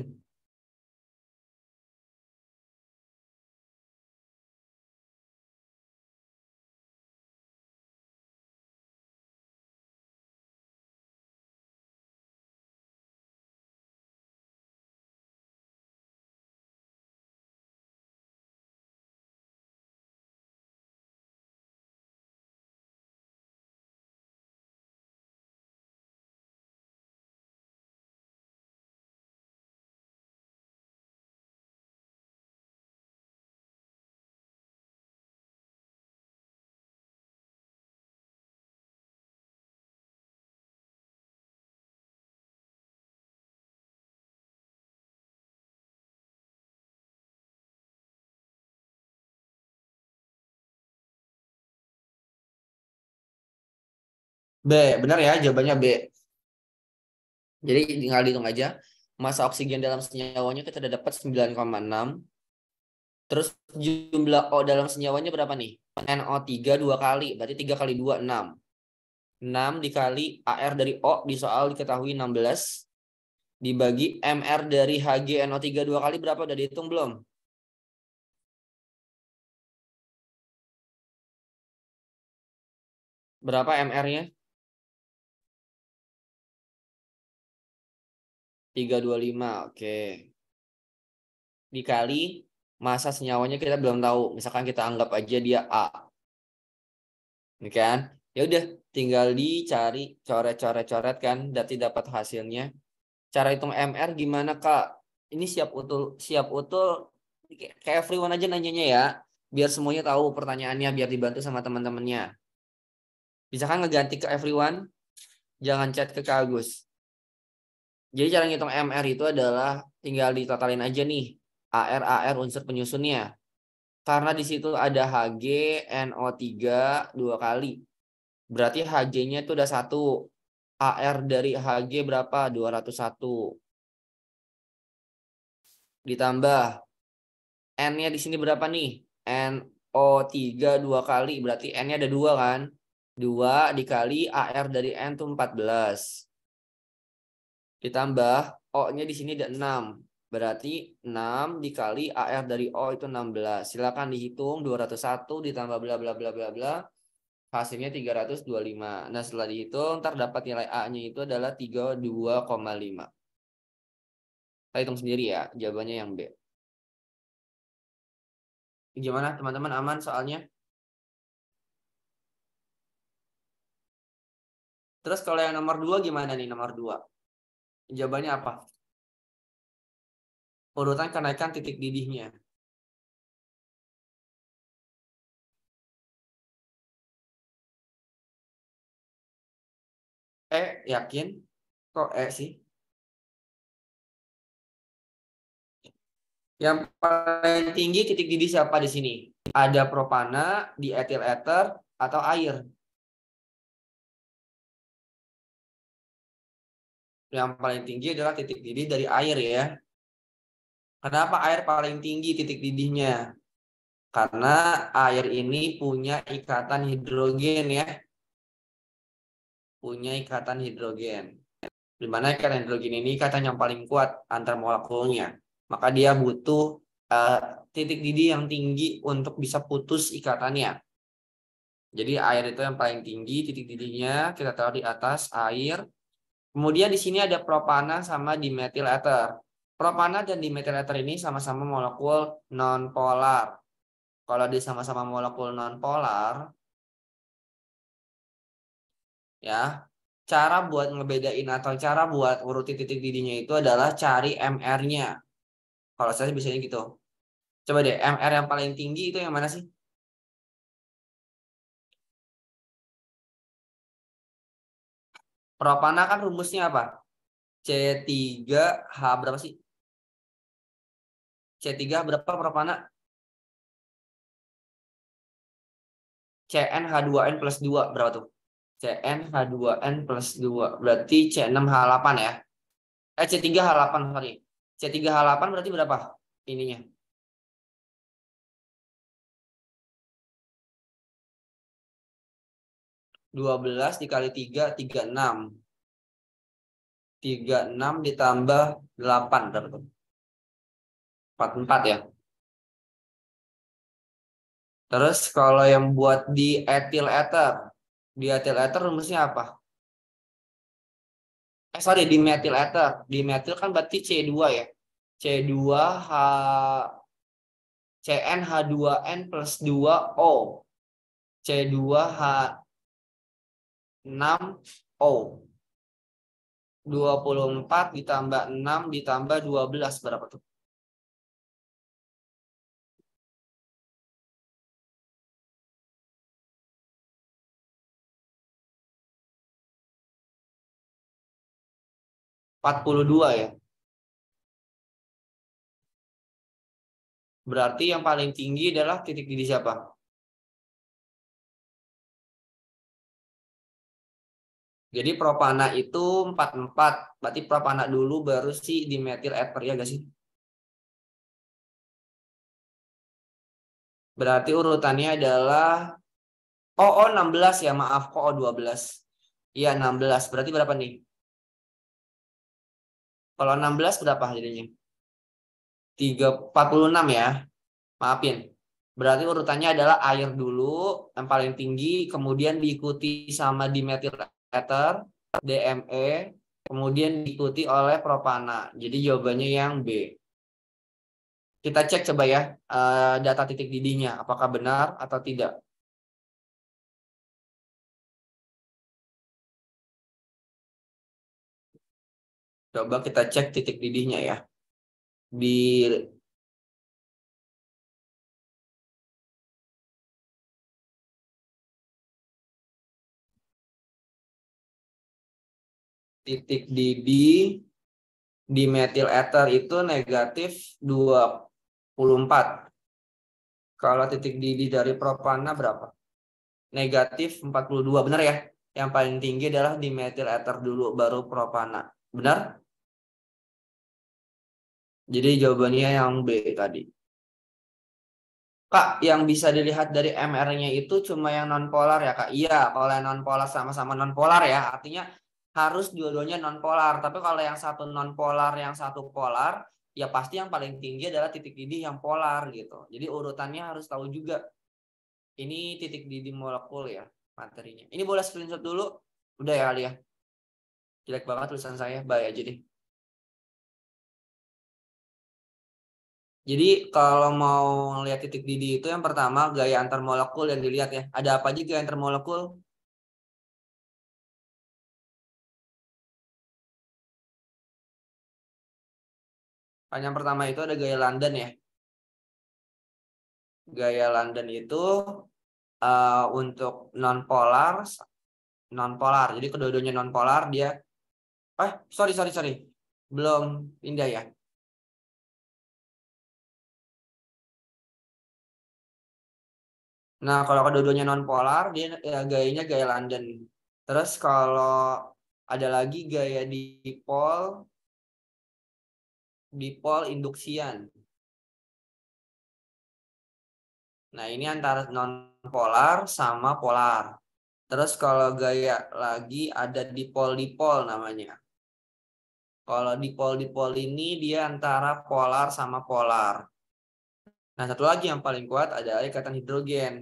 B, benar ya jawabannya B. Jadi tinggal dihitung aja. Masa oksigen dalam senyawanya kita udah dapat 9,6. Terus jumlah O dalam senyawanya berapa nih? NO3 dua kali, berarti 3 kali 2, 6. 6 dikali AR dari O di soal diketahui 16. Dibagi MR dari HG NO3 dua kali berapa? Udah dihitung belum? Berapa MR-nya? 325, oke. Dikali masa senyawanya kita belum tahu. Misalkan kita anggap aja dia A. Ini kan? Ya udah, tinggal dicari coret-coret-coret kan, tidak dapat hasilnya. Cara hitung MR gimana, Kak? Ini siap utul, siap utul kayak everyone aja nanyanya ya, biar semuanya tahu pertanyaannya, biar dibantu sama teman-temannya. Bisa kan ngeganti ke everyone? Jangan chat ke Kak Agus. Jadi cara ngitung MR itu adalah tinggal ditotalin aja nih AR AR unsur penyusunnya. Karena di situ ada Hg NO3 dua kali. Berarti Hg-nya itu udah satu. AR dari Hg berapa? 201. Ditambah N-nya di sini berapa nih? NO3 dua kali. Berarti N-nya ada dua kan? dua dikali AR dari N itu 14. Ditambah O-nya di sini ada 6. Berarti 6 dikali AR dari O itu 16. Silakan dihitung 201 ditambah bla bla bla bla bla. Hasilnya 325. Nah setelah dihitung ntar dapat nilai A-nya itu adalah 32,5. Kita hitung sendiri ya jawabannya yang B. Gimana teman-teman aman soalnya? Terus kalau yang nomor dua gimana nih nomor dua? Jawabannya apa? Urutan kenaikan titik didihnya. E yakin? Kok E sih? Yang paling tinggi titik didih siapa di sini? Ada propana, di etil ether, atau air. yang paling tinggi adalah titik didih dari air ya. Kenapa air paling tinggi titik didihnya? Karena air ini punya ikatan hidrogen ya. Punya ikatan hidrogen. Di mana ikatan hidrogen ini ikatan yang paling kuat antar molekulnya. Maka dia butuh uh, titik didih yang tinggi untuk bisa putus ikatannya. Jadi air itu yang paling tinggi titik didihnya kita tahu di atas air Kemudian di sini ada propana sama dimethyl ether. Propana dan dimethyl ether ini sama-sama molekul nonpolar. Kalau dia sama-sama molekul nonpolar, ya cara buat ngebedain atau cara buat urutin titik didihnya itu adalah cari MR-nya. Kalau saya biasanya gitu. Coba deh, MR yang paling tinggi itu yang mana sih? Propana kan rumusnya apa? C3H berapa sih? C3H berapa propana? CnH2n plus 2 berapa tuh? CnH2n plus 2 berarti C6H8 ya. Eh C3H8 sorry. C3H8 berarti berapa ininya? 12 dikali 3, 36. 36 ditambah 8, 44 ya. Terus kalau yang buat di etil ether, di etil ether rumusnya apa? Eh sorry, di metil ether. Di metil kan berarti C2 ya. C2 H CnH2n plus 2O. C2H 6 O. 24 ditambah 6 ditambah 12 berapa tuh? 42 ya. Berarti yang paling tinggi adalah titik di siapa? Jadi propana itu 44. Berarti propana dulu baru si dimetil ether ya gak sih? Berarti urutannya adalah OO 16 ya, maaf OO 12. Iya 16. Berarti berapa nih? Kalau 16 berapa jadinya? 3 46 ya. Maafin. Berarti urutannya adalah air dulu yang paling tinggi, kemudian diikuti sama dimetil eter, DME, kemudian diikuti oleh propana. Jadi jawabannya yang B. Kita cek coba ya eh, data titik didihnya apakah benar atau tidak. Coba kita cek titik didihnya ya. Di titik DB di metil ether itu negatif 24. Kalau titik DB dari propana berapa? Negatif 42, benar ya? Yang paling tinggi adalah di metil ether dulu, baru propana. Benar? Jadi jawabannya yang B tadi. Kak, yang bisa dilihat dari MR-nya itu cuma yang non-polar ya, Kak? Iya, kalau yang non-polar sama-sama non-polar ya, artinya harus dua-duanya non polar. Tapi kalau yang satu non polar, yang satu polar, ya pasti yang paling tinggi adalah titik didih yang polar gitu. Jadi urutannya harus tahu juga. Ini titik didih molekul ya materinya. Ini boleh screenshot dulu. Udah ya Ali ya. Jelek banget tulisan saya, bye aja deh. Jadi kalau mau lihat titik didih itu yang pertama gaya antar molekul yang dilihat ya. Ada apa aja gaya antar molekul? Kan yang pertama itu ada gaya London ya. Gaya London itu uh, untuk non polar. Jadi kedua-duanya polar dia eh sorry sorry sorry. Belum pindah ya. Nah, kalau kedua-duanya non-polar, dia ya, gayanya gaya London. Terus kalau ada lagi gaya dipol, dipol induksian. Nah, ini antara nonpolar sama polar. Terus kalau gaya lagi ada dipol-dipol namanya. Kalau dipol-dipol ini dia antara polar sama polar. Nah, satu lagi yang paling kuat adalah ikatan hidrogen.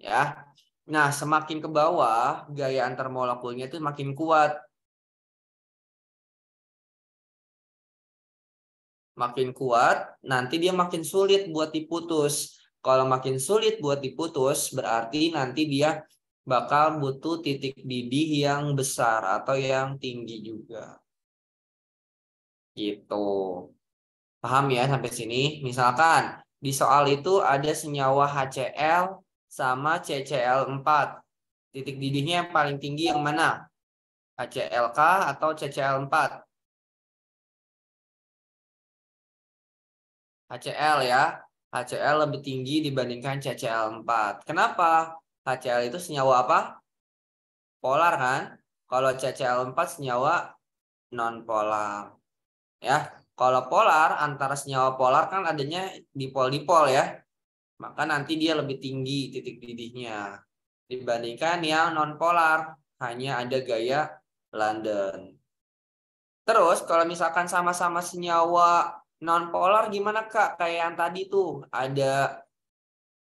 Ya. Nah, semakin ke bawah, gaya antar molekulnya itu makin kuat. makin kuat, nanti dia makin sulit buat diputus. Kalau makin sulit buat diputus, berarti nanti dia bakal butuh titik didih yang besar atau yang tinggi juga. Gitu. Paham ya sampai sini? Misalkan di soal itu ada senyawa HCl sama CCl4. Titik didihnya yang paling tinggi yang mana? HClK atau CCl4? HCl ya. HCl lebih tinggi dibandingkan CCl4. Kenapa? HCl itu senyawa apa? Polar kan? Kalau CCl4 senyawa non polar. Ya, kalau polar antara senyawa polar kan adanya dipol-dipol ya. Maka nanti dia lebih tinggi titik didihnya dibandingkan yang non polar hanya ada gaya London. Terus kalau misalkan sama-sama senyawa non polar gimana kak kayak yang tadi tuh ada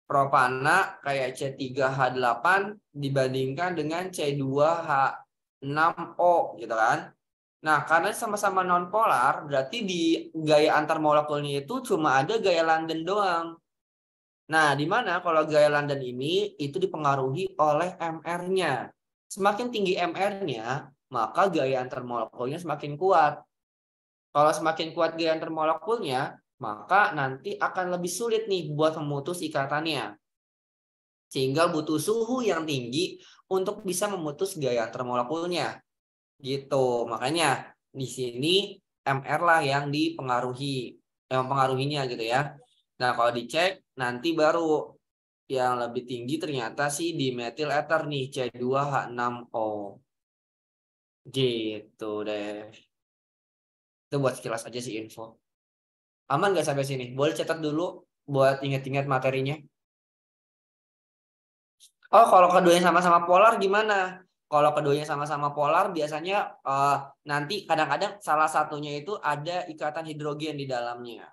propana kayak C3H8 dibandingkan dengan C2H6O gitu kan nah karena sama-sama non polar berarti di gaya antar molekulnya itu cuma ada gaya London doang nah di mana kalau gaya London ini itu dipengaruhi oleh mr-nya semakin tinggi mr-nya maka gaya antar molekulnya semakin kuat kalau semakin kuat giliran termolekulnya, maka nanti akan lebih sulit nih buat memutus ikatannya. Sehingga butuh suhu yang tinggi untuk bisa memutus gaya termolekulnya. Gitu. Makanya di sini MR lah yang dipengaruhi, yang mempengaruhinya gitu ya. Nah, kalau dicek nanti baru yang lebih tinggi ternyata sih di metil ether nih C2H6O. Gitu deh. Itu buat sekilas aja sih info. Aman nggak sampai sini? Boleh catat dulu buat inget-inget materinya. Oh, kalau keduanya sama-sama polar gimana? Kalau keduanya sama-sama polar biasanya uh, nanti kadang-kadang salah satunya itu ada ikatan hidrogen di dalamnya.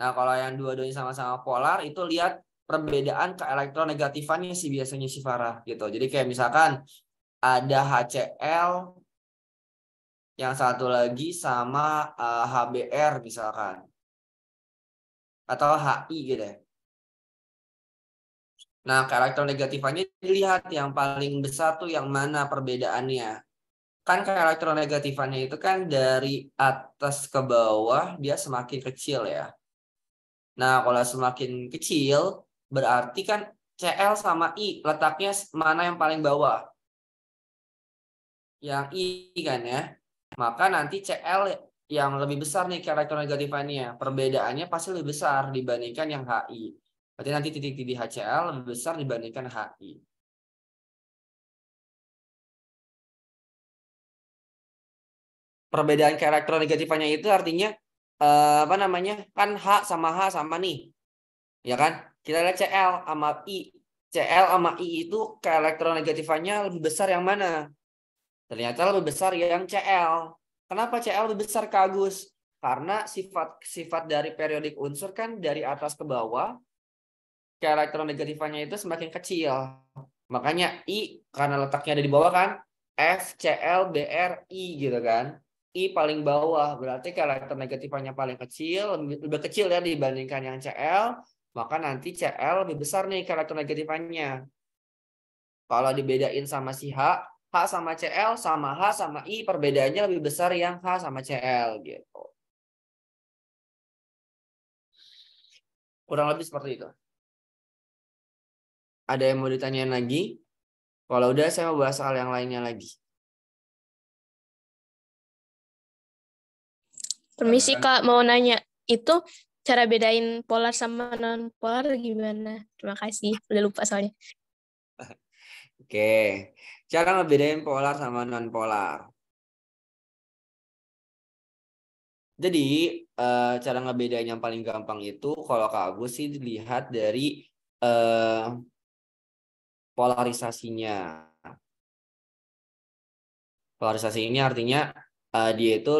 Nah, kalau yang dua-duanya sama-sama polar itu lihat perbedaan ke negatifannya sih biasanya si Farah gitu. Jadi kayak misalkan ada HCl yang satu lagi sama uh, eh, HBR misalkan atau HI gitu ya. Nah, karakter negatifannya dilihat yang paling besar tuh yang mana perbedaannya. Kan karakter negatifannya itu kan dari atas ke bawah dia semakin kecil ya. Nah, kalau semakin kecil berarti kan CL sama I letaknya mana yang paling bawah? Yang I kan ya maka nanti CL yang lebih besar nih karakter negatifannya. Perbedaannya pasti lebih besar dibandingkan yang HI. Berarti nanti titik-titik HCl lebih besar dibandingkan HI. Perbedaan karakter negatifannya itu artinya eh, apa namanya? Kan H sama H sama nih. Ya kan? Kita lihat CL sama I. CL sama I itu karakter negatifannya lebih besar yang mana? Ternyata lebih besar yang CL. Kenapa CL lebih besar Kak Agus? Karena sifat sifat dari periodik unsur kan dari atas ke bawah ke elektron negatifnya itu semakin kecil. Makanya I karena letaknya ada di bawah kan F, CL, BR, I gitu kan. I paling bawah berarti karakter negatifannya paling kecil, lebih, kecil ya dibandingkan yang CL, maka nanti CL lebih besar nih karakter negatifannya. Kalau dibedain sama si H, H sama CL sama H sama I perbedaannya lebih besar yang H sama CL gitu. Kurang lebih seperti itu. Ada yang mau ditanyain lagi? Kalau udah saya mau bahas hal yang lainnya lagi. Permisi Kak, mau nanya. Itu cara bedain polar sama non-polar gimana? Terima kasih, udah lupa soalnya. Oke. Cara ngebedain polar sama non polar. Jadi eh, cara ngebedain yang paling gampang itu kalau Kak Agus sih dilihat dari eh, polarisasinya. Polarisasi ini artinya eh, dia itu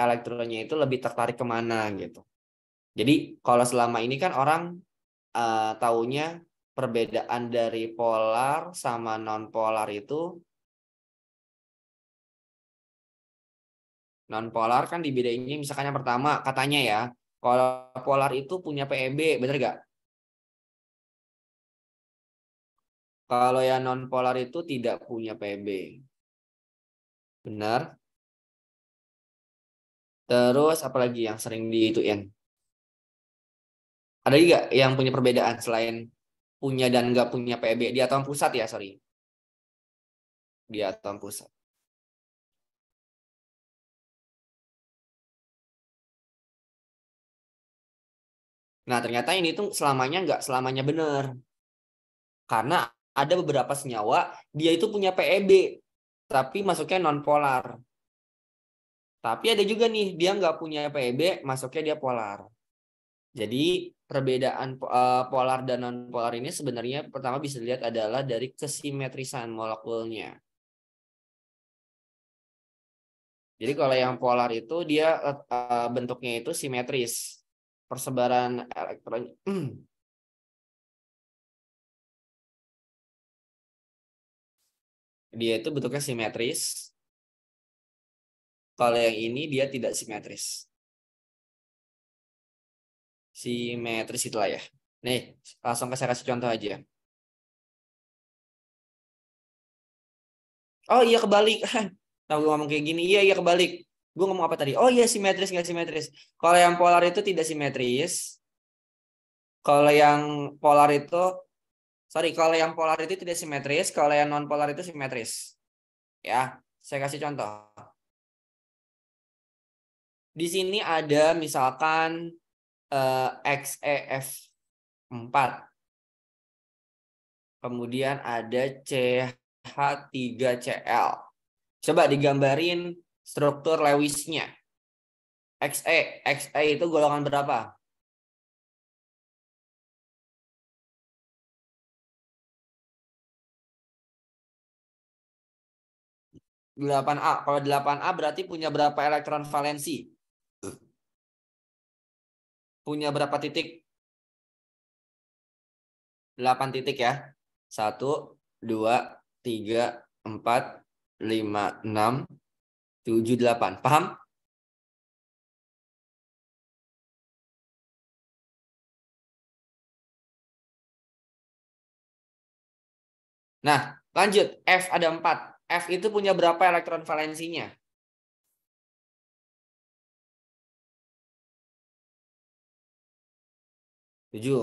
elektronnya itu lebih tertarik kemana gitu. Jadi kalau selama ini kan orang uh, taunya perbedaan dari polar sama non polar itu non polar kan dibedainnya misalkan yang pertama katanya ya kalau polar itu punya PEB bener nggak? Kalau yang non polar itu tidak punya PEB. Benar? Terus apalagi yang sering diituin? Ada juga yang punya perbedaan selain punya dan nggak punya PB di atom Pusat ya, sorry. Di atom Pusat. Nah, ternyata ini tuh selamanya nggak selamanya benar. Karena ada beberapa senyawa, dia itu punya PEB, tapi masuknya nonpolar. Tapi ada juga nih, dia nggak punya PEB, masuknya dia polar. Jadi perbedaan eh, polar dan non polar ini sebenarnya pertama bisa dilihat adalah dari kesimetrisan molekulnya. Jadi kalau yang polar itu dia eh, bentuknya itu simetris. Persebaran elektron dia itu bentuknya simetris. Kalau yang ini dia tidak simetris simetris itulah ya. Nih, langsung saya kasih contoh aja. Oh iya kebalik. Tahu gue ngomong kayak gini, iya iya kebalik. Gue ngomong apa tadi? Oh iya simetris nggak simetris. Kalau yang polar itu tidak simetris. Kalau yang polar itu sorry kalau yang polar itu tidak simetris, kalau yang non polar itu simetris. Ya, saya kasih contoh. Di sini ada misalkan eh, XEF4. Kemudian ada CH3Cl. Coba digambarin struktur Lewisnya. XE, XE itu golongan berapa? delapan a Kalau delapan a berarti punya berapa elektron valensi? punya berapa titik? 8 titik ya. 1, 2, 3, 4, 5, 6, 7, 8. Paham? Nah, lanjut. F ada 4. F itu punya berapa elektron valensinya? 7.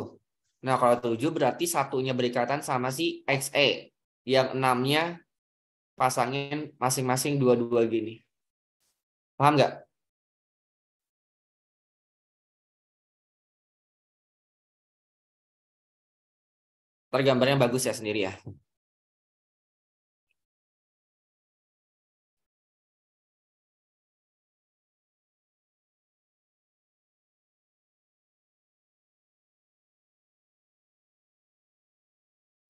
Nah, kalau 7 berarti satunya berikatan sama si XE. Yang enamnya pasangin masing-masing dua-dua gini. Paham nggak? Tergambarnya bagus ya sendiri ya.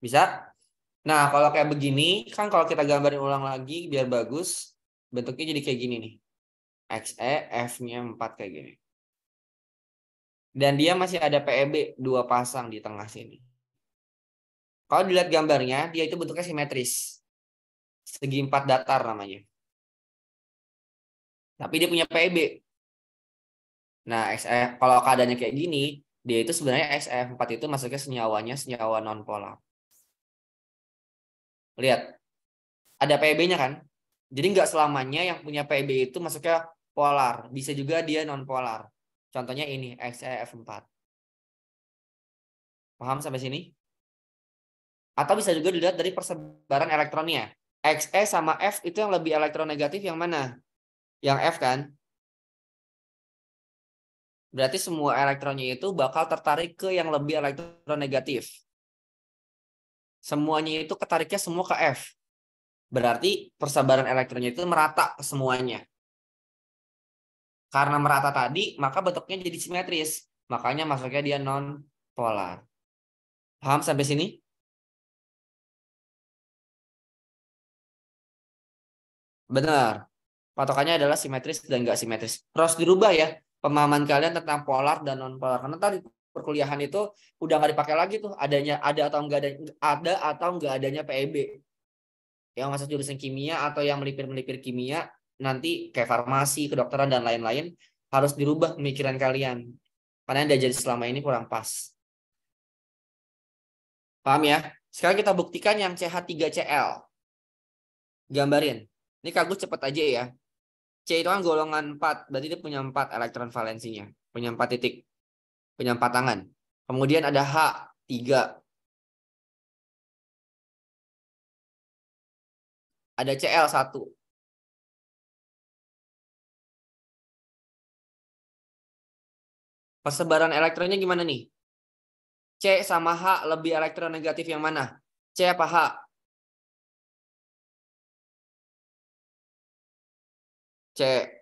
Bisa? Nah, kalau kayak begini, kan kalau kita gambarin ulang lagi biar bagus, bentuknya jadi kayak gini nih. E, F-nya 4 kayak gini. Dan dia masih ada PEB dua pasang di tengah sini. Kalau dilihat gambarnya, dia itu bentuknya simetris. Segi empat datar namanya. Tapi dia punya PEB. Nah, XF, e, kalau keadaannya kayak gini, dia itu sebenarnya XF4 e, itu masuknya senyawanya senyawa non polar lihat ada peb nya kan jadi nggak selamanya yang punya PEB itu masuknya polar bisa juga dia non polar contohnya ini XEF4 paham sampai sini atau bisa juga dilihat dari persebaran elektronnya XE sama F itu yang lebih negatif. yang mana yang F kan berarti semua elektronnya itu bakal tertarik ke yang lebih elektronegatif semuanya itu ketariknya semua ke F. Berarti persebaran elektronnya itu merata ke semuanya. Karena merata tadi, maka bentuknya jadi simetris. Makanya masuknya dia non polar. Paham sampai sini? Benar. Patokannya adalah simetris dan nggak simetris. Terus dirubah ya pemahaman kalian tentang polar dan non polar. Karena tadi perkuliahan itu udah nggak dipakai lagi tuh adanya ada atau enggak ada ada atau enggak adanya PEB yang masuk jurusan kimia atau yang melipir-melipir kimia nanti kayak farmasi, kedokteran dan lain-lain harus dirubah pemikiran kalian karena yang diajari selama ini kurang pas. Paham ya? Sekarang kita buktikan yang CH3CL. Gambarin. Ini kagus cepet aja ya. C itu kan golongan 4, berarti dia punya 4 elektron valensinya. Punya 4 titik penyampat tangan. Kemudian ada H, 3. Ada CL, 1. Persebaran elektronnya gimana nih? C sama H lebih elektron negatif yang mana? C apa H? C,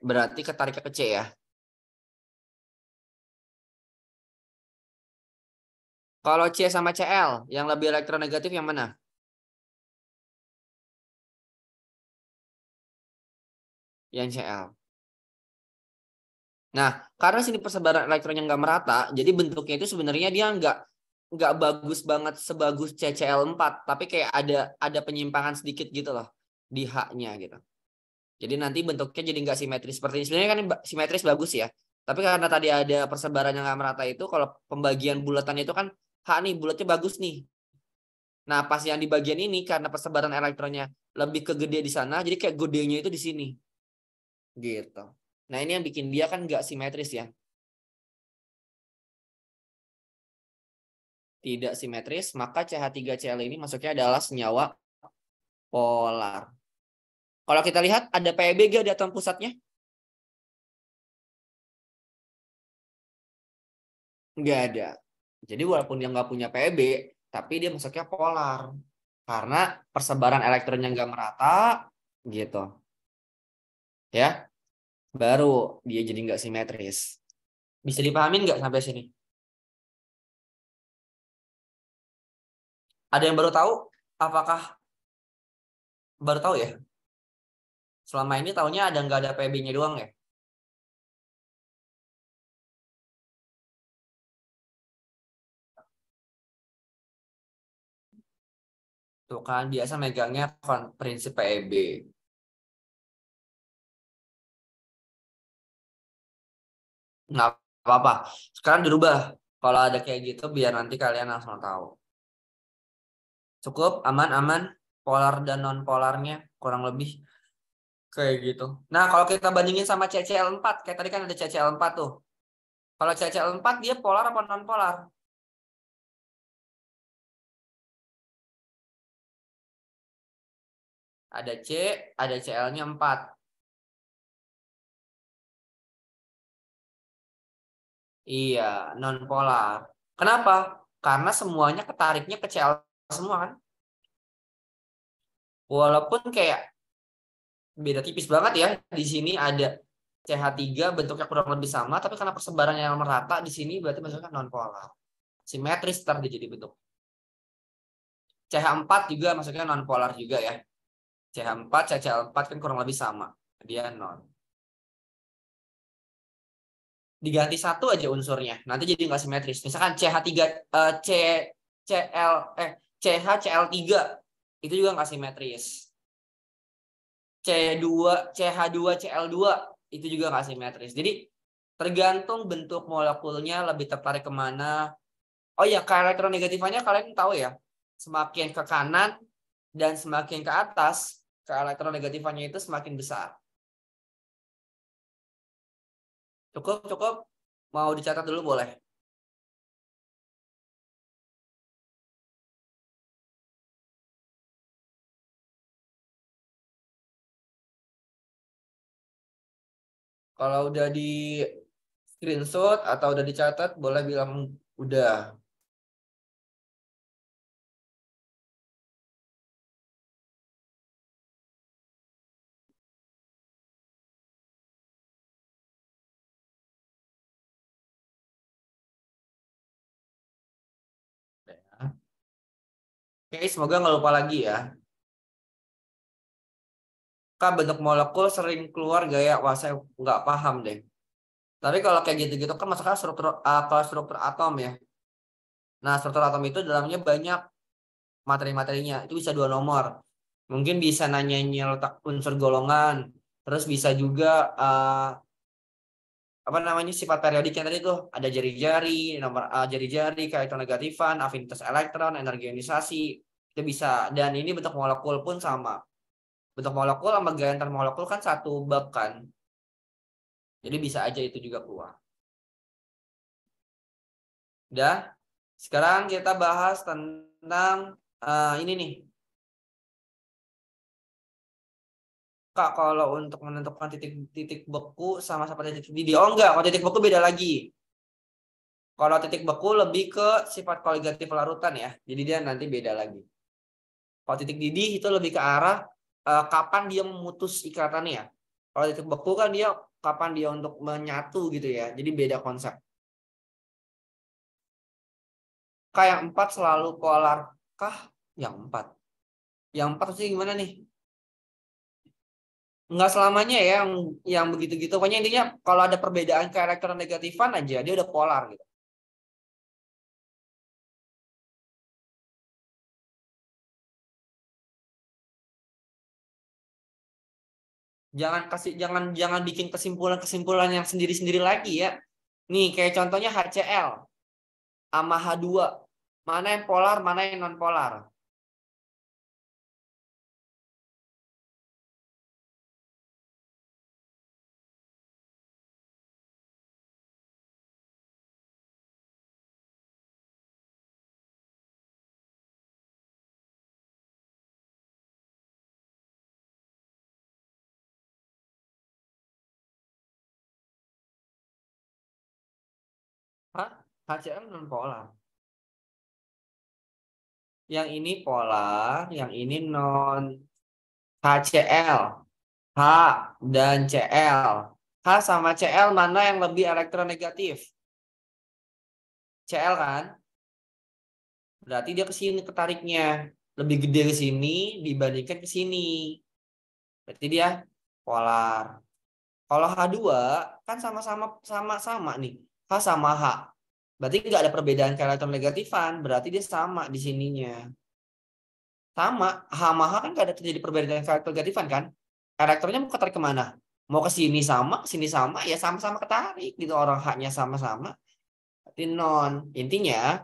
berarti ketariknya ke C ya. Kalau C sama CL, yang lebih elektronegatif yang mana? Yang CL. Nah, karena sini persebaran elektronnya nggak merata, jadi bentuknya itu sebenarnya dia nggak nggak bagus banget sebagus CCL4, tapi kayak ada ada penyimpangan sedikit gitu loh di H-nya gitu. Jadi nanti bentuknya jadi nggak simetris seperti ini. Sebenarnya kan simetris bagus ya. Tapi karena tadi ada persebaran yang nggak merata itu, kalau pembagian bulatan itu kan H nih bulatnya bagus nih. Nah, pas yang di bagian ini karena persebaran elektronnya lebih kegedean di sana, jadi kayak gedenya itu di sini. Gitu. Nah, ini yang bikin dia kan nggak simetris ya. Tidak simetris, maka CH3Cl ini masuknya adalah senyawa polar. Kalau kita lihat, ada PEB di atom pusatnya? Nggak ada. Jadi walaupun dia nggak punya PB, tapi dia masuknya polar karena persebaran elektronnya nggak merata gitu. Ya, baru dia jadi nggak simetris. Bisa dipahami nggak sampai sini? Ada yang baru tahu? Apakah baru tahu ya? Selama ini tahunya ada nggak ada PB-nya doang ya? Tuh gitu kan biasa megangnya prinsip PEB. Nggak apa-apa. Sekarang dirubah. Kalau ada kayak gitu biar nanti kalian langsung tahu. Cukup aman-aman polar dan non polarnya kurang lebih kayak gitu. Nah, kalau kita bandingin sama CCL4, kayak tadi kan ada CCL4 tuh. Kalau CCL4 dia polar apa non polar? ada C, ada CL-nya 4. Iya, non polar. Kenapa? Karena semuanya ketariknya ke CL semua kan. Walaupun kayak beda tipis banget ya. Di sini ada CH3 bentuknya kurang lebih sama, tapi karena persebaran yang merata di sini berarti maksudnya non polar. Simetris terjadi bentuk. CH4 juga maksudnya non polar juga ya. CH4, CCl4 kan kurang lebih sama. Dia non. Diganti satu aja unsurnya, nanti jadi nggak simetris. Misalkan CH3, uh, C, CL, eh, CH, eh, CL3, itu juga nggak simetris. C2, CH2, CL2, itu juga nggak simetris. Jadi tergantung bentuk molekulnya lebih tertarik kemana. Oh ya, elektronegatifannya kalian tahu ya, semakin ke kanan dan semakin ke atas ke elektron negatifannya itu semakin besar. Cukup, cukup. Mau dicatat dulu boleh. Kalau udah di screenshot atau udah dicatat, boleh bilang udah. Oke, semoga nggak lupa lagi ya. Kak, bentuk molekul sering keluar gaya, wah saya nggak paham deh. Tapi kalau kayak gitu-gitu kan masalah struktur apa uh, eh, struktur atom ya. Nah, struktur atom itu dalamnya banyak materi-materinya. Itu bisa dua nomor. Mungkin bisa nanyanya letak unsur golongan, terus bisa juga uh, apa namanya sifat periodiknya tadi tuh ada jari-jari nomor uh, jari-jari kaitan negatifan afinitas elektron energi ionisasi itu bisa dan ini bentuk molekul pun sama bentuk molekul sama gaya antar molekul kan satu bab kan jadi bisa aja itu juga keluar udah sekarang kita bahas tentang uh, ini nih Kak kalau untuk menentukan titik-titik beku sama seperti titik didih. Oh enggak, kalau titik beku beda lagi. Kalau titik beku lebih ke sifat koligatif larutan ya. Jadi dia nanti beda lagi. Kalau titik didih itu lebih ke arah uh, kapan dia memutus ikatannya. Ya. Kalau titik beku kan dia kapan dia untuk menyatu gitu ya. Jadi beda konsep. Kayak empat selalu polar kah? Yang empat. Yang empat sih gimana nih? nggak selamanya ya yang yang begitu gitu pokoknya intinya kalau ada perbedaan karakter negatifan aja dia udah polar gitu jangan kasih jangan jangan bikin kesimpulan kesimpulan yang sendiri sendiri lagi ya nih kayak contohnya HCl sama H2 mana yang polar mana yang non polar HCl non polar. Yang ini polar, yang ini non HCl. H dan Cl. H sama Cl mana yang lebih elektronegatif? Cl kan? Berarti dia ke sini ketariknya lebih gede ke sini dibandingkan ke sini. Berarti dia polar. Kalau H2 kan sama-sama sama-sama nih. H sama H Berarti nggak ada perbedaan karakter negatifan, berarti dia sama di sininya. Sama, hamaha kan nggak ada terjadi perbedaan karakter negatifan kan? Karakternya mau ketarik kemana? Mau ke sini sama, sini sama, ya sama-sama ketarik gitu orang haknya sama-sama. Berarti non. Intinya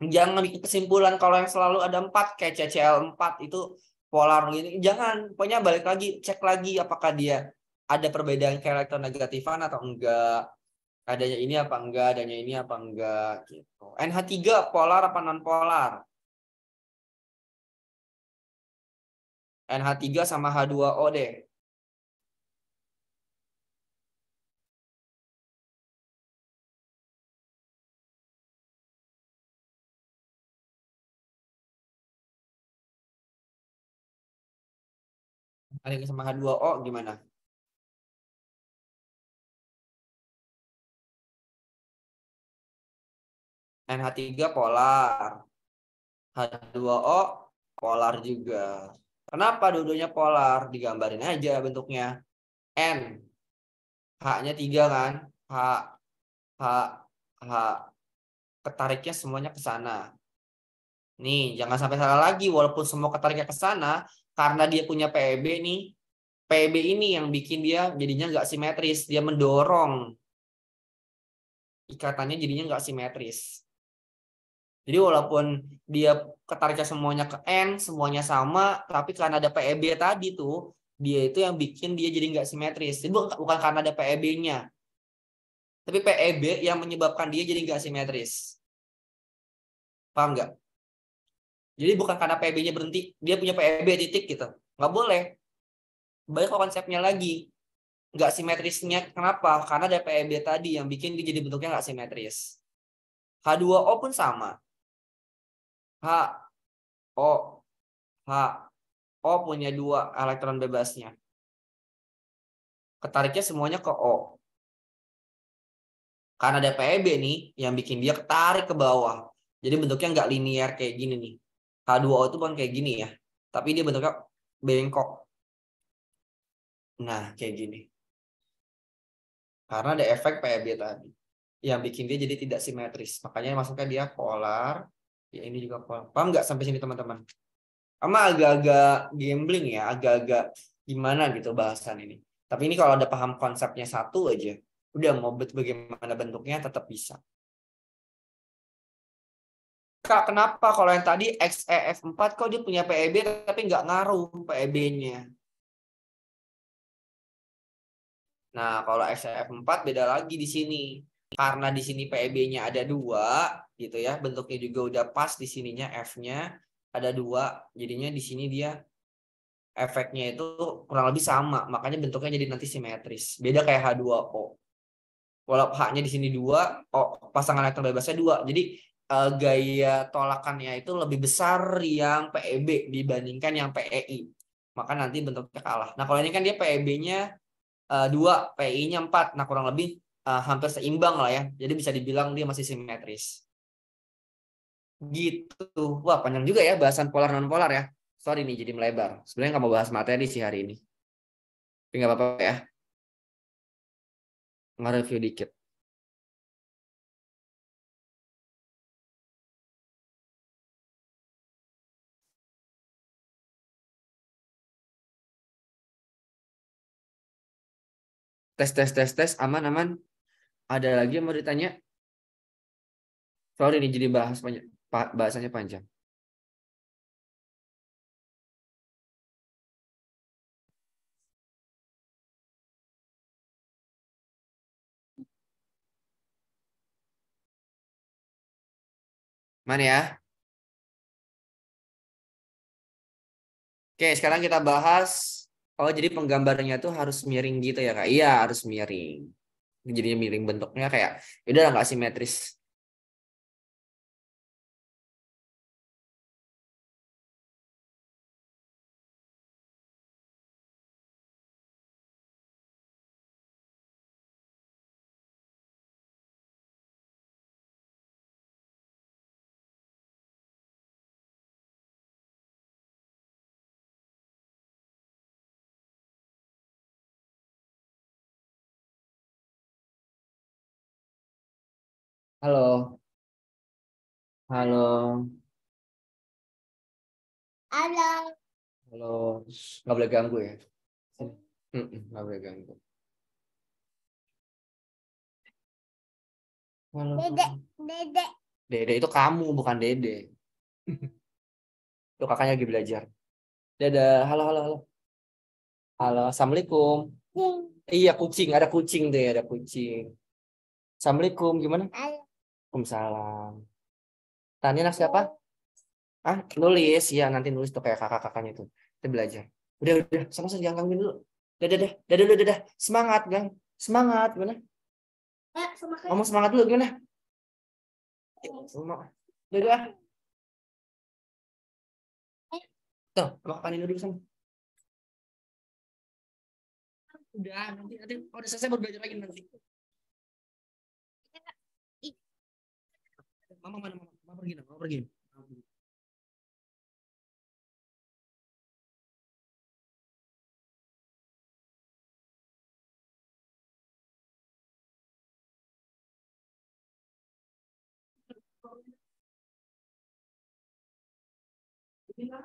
jangan bikin kesimpulan kalau yang selalu ada empat kayak CCL 4 itu polar ini Jangan, pokoknya balik lagi, cek lagi apakah dia ada perbedaan karakter negatifan atau enggak adanya ini apa enggak, adanya ini apa enggak gitu. NH3 polar apa non polar? NH3 sama H2O deh. Ada yang sama H2O gimana? NH3 polar. H2O polar juga. Kenapa dua-duanya polar? Digambarin aja bentuknya. N. H-nya tiga kan? H, H, H. Ketariknya semuanya ke sana. Nih, jangan sampai salah lagi. Walaupun semua ketariknya ke sana, karena dia punya PEB nih, PEB ini yang bikin dia jadinya nggak simetris. Dia mendorong. Ikatannya jadinya nggak simetris. Jadi walaupun dia ketariknya semuanya ke N, semuanya sama, tapi karena ada PEB tadi tuh, dia itu yang bikin dia jadi nggak simetris. Jadi bukan karena ada PEB-nya. Tapi PEB yang menyebabkan dia jadi nggak simetris. Paham nggak? Jadi bukan karena PEB-nya berhenti, dia punya PEB titik gitu. Nggak boleh. Baik konsepnya lagi. Nggak simetrisnya kenapa? Karena ada PEB tadi yang bikin dia jadi bentuknya nggak simetris. H2O pun sama H, O, H. O punya dua elektron bebasnya. Ketariknya semuanya ke O. Karena ada PEB nih yang bikin dia ketarik ke bawah. Jadi bentuknya nggak linear kayak gini nih. H2O itu bukan kayak gini ya. Tapi dia bentuknya bengkok. Nah, kayak gini. Karena ada efek PEB tadi. Yang bikin dia jadi tidak simetris. Makanya masuknya dia polar ya ini juga paham paham nggak sampai sini teman-teman ama agak-agak gambling ya agak-agak gimana gitu bahasan ini tapi ini kalau ada paham konsepnya satu aja udah mau bet bagaimana bentuknya tetap bisa Kak, kenapa kalau yang tadi XEF4 kok dia punya PEB tapi nggak ngaruh PEB-nya? Nah, kalau XEF4 beda lagi di sini karena di sini PEB-nya ada dua gitu ya bentuknya juga udah pas di sininya F-nya ada dua jadinya di sini dia efeknya itu kurang lebih sama makanya bentuknya jadi nanti simetris beda kayak H2O walaupun H-nya di sini dua oh, pasangan elektron bebasnya dua jadi uh, gaya tolakannya itu lebih besar yang PEB dibandingkan yang PEI maka nanti bentuknya kalah nah kalau ini kan dia PEB-nya eh, dua uh, PEI-nya empat nah kurang lebih uh, hampir seimbang lah ya. Jadi bisa dibilang dia masih simetris. Gitu. Wah panjang juga ya bahasan polar non polar ya. Sorry nih jadi melebar. Sebenarnya nggak mau bahas materi sih hari ini. Tapi nggak apa-apa ya. Nge-review dikit. tes tes tes tes aman aman ada lagi yang mau ditanya? Sorry ini jadi bahas bahasanya panjang. Mana ya? Oke, sekarang kita bahas. Oh, jadi penggambarannya tuh harus miring gitu ya, Kak? Iya, harus miring jadinya miring bentuknya kayak ya udah nggak simetris Halo. Halo. Halo. Halo. Nggak boleh ganggu ya? Nggak boleh ganggu. Halo. Dede. Dede. Dede itu kamu, bukan Dede. itu kakaknya lagi belajar. dede Halo, halo, halo. Halo, Assalamualaikum. Iya, kucing. Ada kucing deh, ada kucing. Assalamualaikum, gimana? Halo. Waalaikumsalam. Tani anak oh. siapa? Ah, nulis. Ya, nanti nulis tuh kayak kakak-kakaknya itu. Kita belajar. Udah, udah. Sama-sama jangan gangguin dulu. Dadah, dadah. Dadah, dadah, dadah. Semangat, Gang. Semangat. Gimana? Ya, semangat. Ngomong semangat dulu. Gimana? Semangat. Dadah. Ah. Tuh, sama kakak dulu sama. Udah, nanti, nanti. Oh, udah selesai baru belajar lagi nanti. mama mana mama mama pergi mama pergi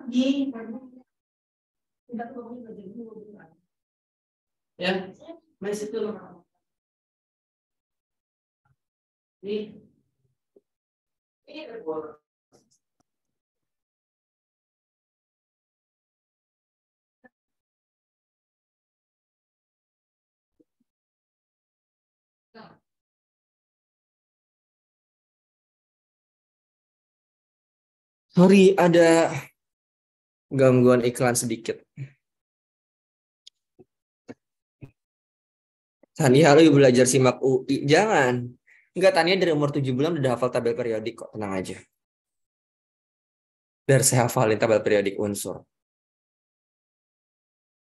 iya. ya masih itu ini iya. Sorry, ada gangguan iklan sedikit. Tani Harui belajar simak UI. Jangan. Enggak, Tania dari umur 7 bulan udah hafal tabel periodik kok, tenang aja. Biar saya hafalin tabel periodik unsur.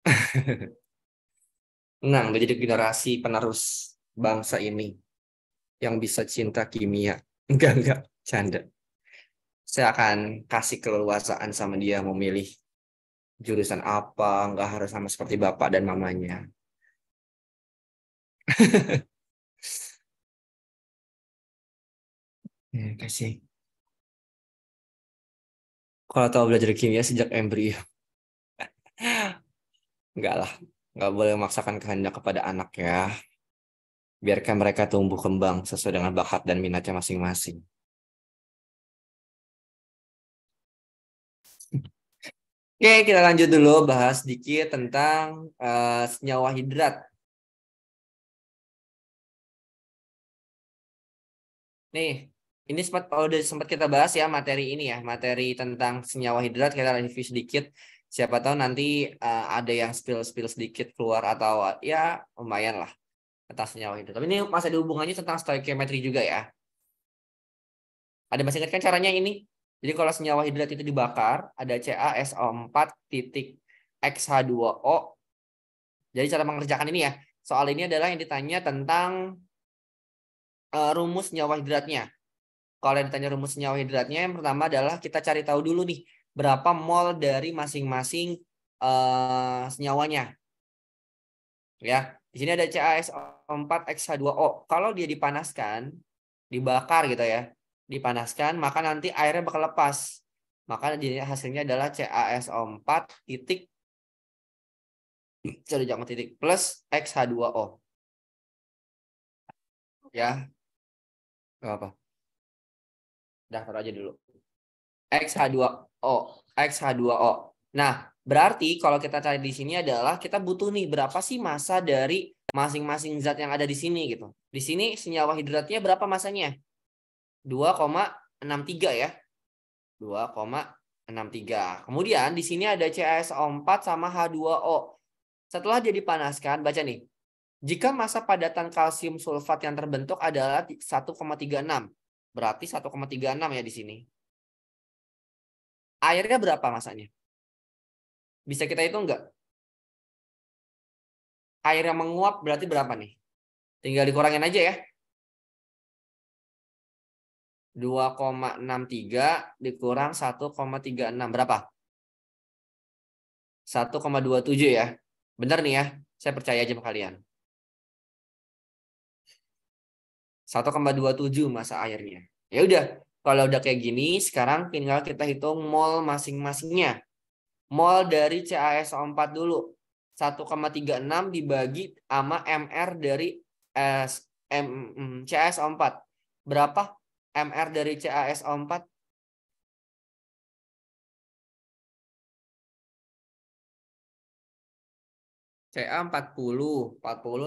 tenang, udah jadi generasi penerus bangsa ini yang bisa cinta kimia. Enggak, enggak, canda. Saya akan kasih keleluasaan sama dia memilih jurusan apa, enggak harus sama seperti bapak dan mamanya. Ya, kasih. Kalau tahu belajar kimia sejak embrio. Enggak lah, enggak boleh memaksakan kehendak kepada anak ya. Biarkan mereka tumbuh kembang sesuai dengan bakat dan minatnya masing-masing. Oke, kita lanjut dulu bahas sedikit tentang uh, senyawa hidrat. Nih, ini sempat kalau udah sempat kita bahas ya materi ini ya materi tentang senyawa hidrat kita review sedikit siapa tahu nanti uh, ada yang spill spill sedikit keluar atau ya lumayan lah tentang senyawa hidrat tapi ini masih ada hubungannya tentang stoichiometri juga ya ada masih ingat kan caranya ini jadi kalau senyawa hidrat itu dibakar ada CaSO4 titik XH2O jadi cara mengerjakan ini ya soal ini adalah yang ditanya tentang uh, rumus senyawa hidratnya kalau yang ditanya rumus senyawa hidratnya, yang pertama adalah kita cari tahu dulu nih berapa mol dari masing-masing uh, senyawanya. Ya, di sini ada caso 4 x 2 o Kalau dia dipanaskan, dibakar gitu ya, dipanaskan, maka nanti airnya bakal lepas. Maka jadi hasilnya adalah CaSO4 titik sorry jangan titik plus XH2O. Ya. Gak apa. Dah daftar aja dulu. XH2O, XH2O. Nah, berarti kalau kita cari di sini adalah kita butuh nih berapa sih masa dari masing-masing zat yang ada di sini gitu. Di sini senyawa hidratnya berapa masanya? 2,63 ya. 2,63. Kemudian di sini ada CaSO4 sama H2O. Setelah dia dipanaskan, baca nih. Jika masa padatan kalsium sulfat yang terbentuk adalah 1,36 Berarti 1,36 ya di sini. Airnya berapa masanya? Bisa kita hitung nggak? Air yang menguap berarti berapa nih? Tinggal dikurangin aja ya. 2,63 dikurang 1,36 berapa? 1,27 ya. Benar nih ya. Saya percaya aja sama kalian. 1,27 masa airnya. Ya udah, kalau udah kayak gini, sekarang tinggal kita hitung mol masing-masingnya. Mol dari CaSO4 dulu. 1,36 dibagi sama MR dari eh, M, mm, CaSO4. Berapa MR dari CaSO4? CA 40, 40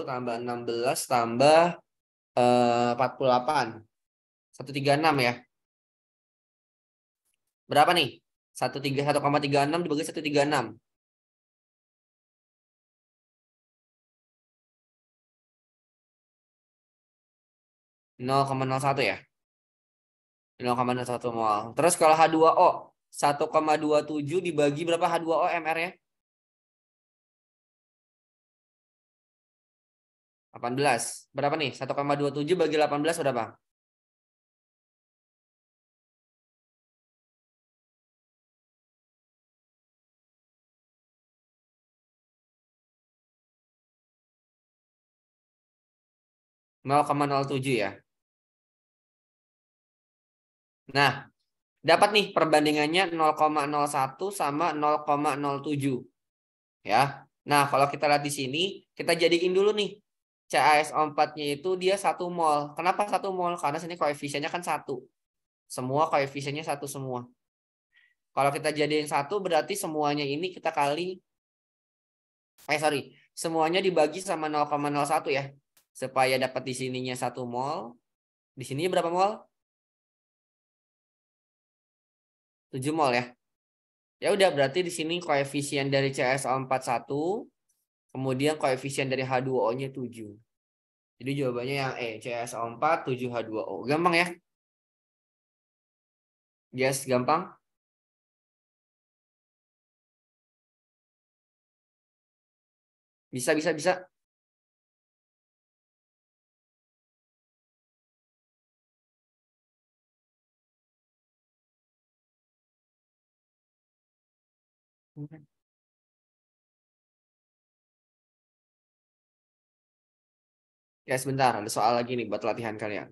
tambah 16 tambah 48. Eh, 136 ya. Berapa nih? 13 1,36 dibagi 136. nol koma nol satu ya nol koma nol satu mol terus kalau H2O 1,27 dibagi berapa H2O MR ya 18. Berapa nih? 1,27 bagi 18 berapa? 0,07 ya. Nah, dapat nih perbandingannya 0,01 sama 0,07. Ya. Nah, kalau kita lihat di sini, kita jadiin dulu nih CAS 4-nya itu dia satu mol. Kenapa satu mol? Karena sini koefisiennya kan satu. Semua koefisiennya satu semua. Kalau kita jadiin satu berarti semuanya ini kita kali eh sorry, semuanya dibagi sama 0,01 ya. Supaya dapat di sininya satu mol. Di sini berapa mol? 7 mol ya. Ya udah berarti di sini koefisien dari CSO41 Kemudian koefisien dari H2O-nya 7. Jadi jawabannya yang E, CSO4, 7H2O. Gampang ya? Yes, gampang? Bisa, bisa, bisa. Okay. Ya sebentar, ada soal lagi nih buat latihan kalian.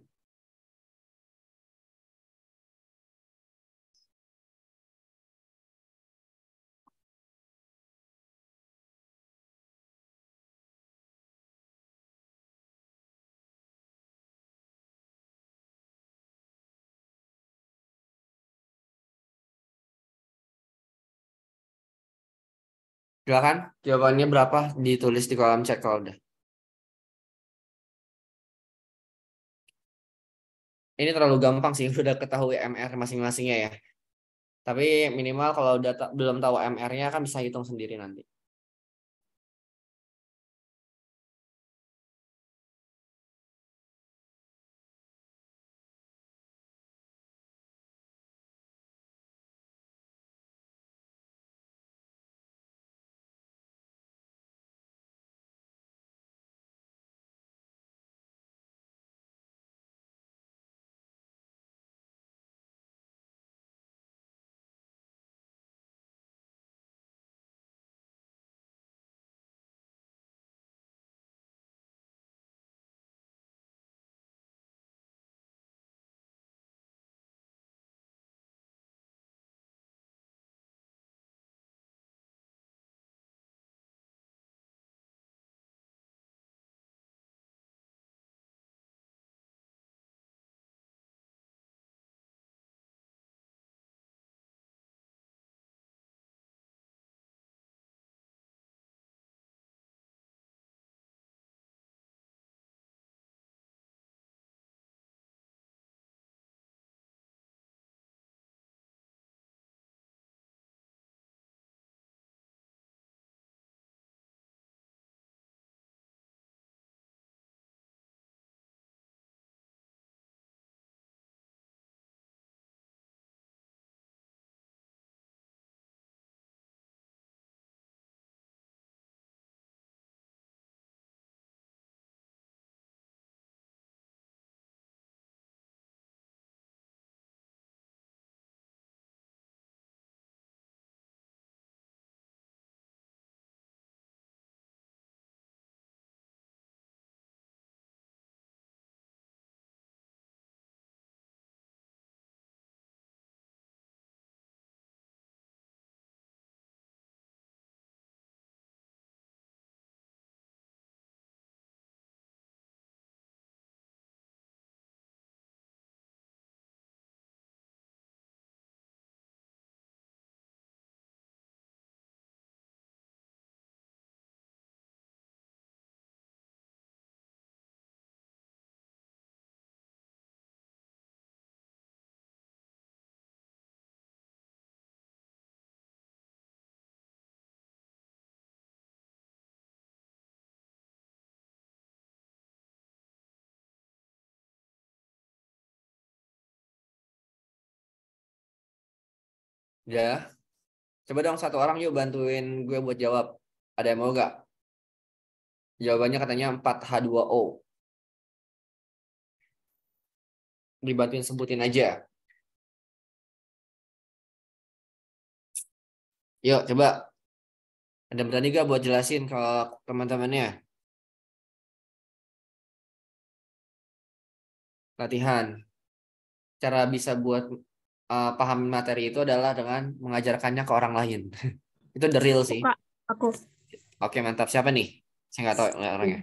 Silakan, jawabannya berapa ditulis di kolom chat kalau udah. ini terlalu gampang sih udah ketahui MR masing-masingnya ya. Tapi minimal kalau udah belum tahu MR-nya kan bisa hitung sendiri nanti. Ya, Coba dong satu orang yuk bantuin gue buat jawab. Ada yang mau gak? Jawabannya katanya 4H2O. Dibantuin sebutin aja. Yuk, coba. Ada berani gak buat jelasin ke teman-temannya? Latihan. Cara bisa buat uh, paham materi itu adalah dengan mengajarkannya ke orang lain. itu the real sih. Pak, aku. Oke, mantap. Siapa nih? Saya nggak tahu ya orangnya.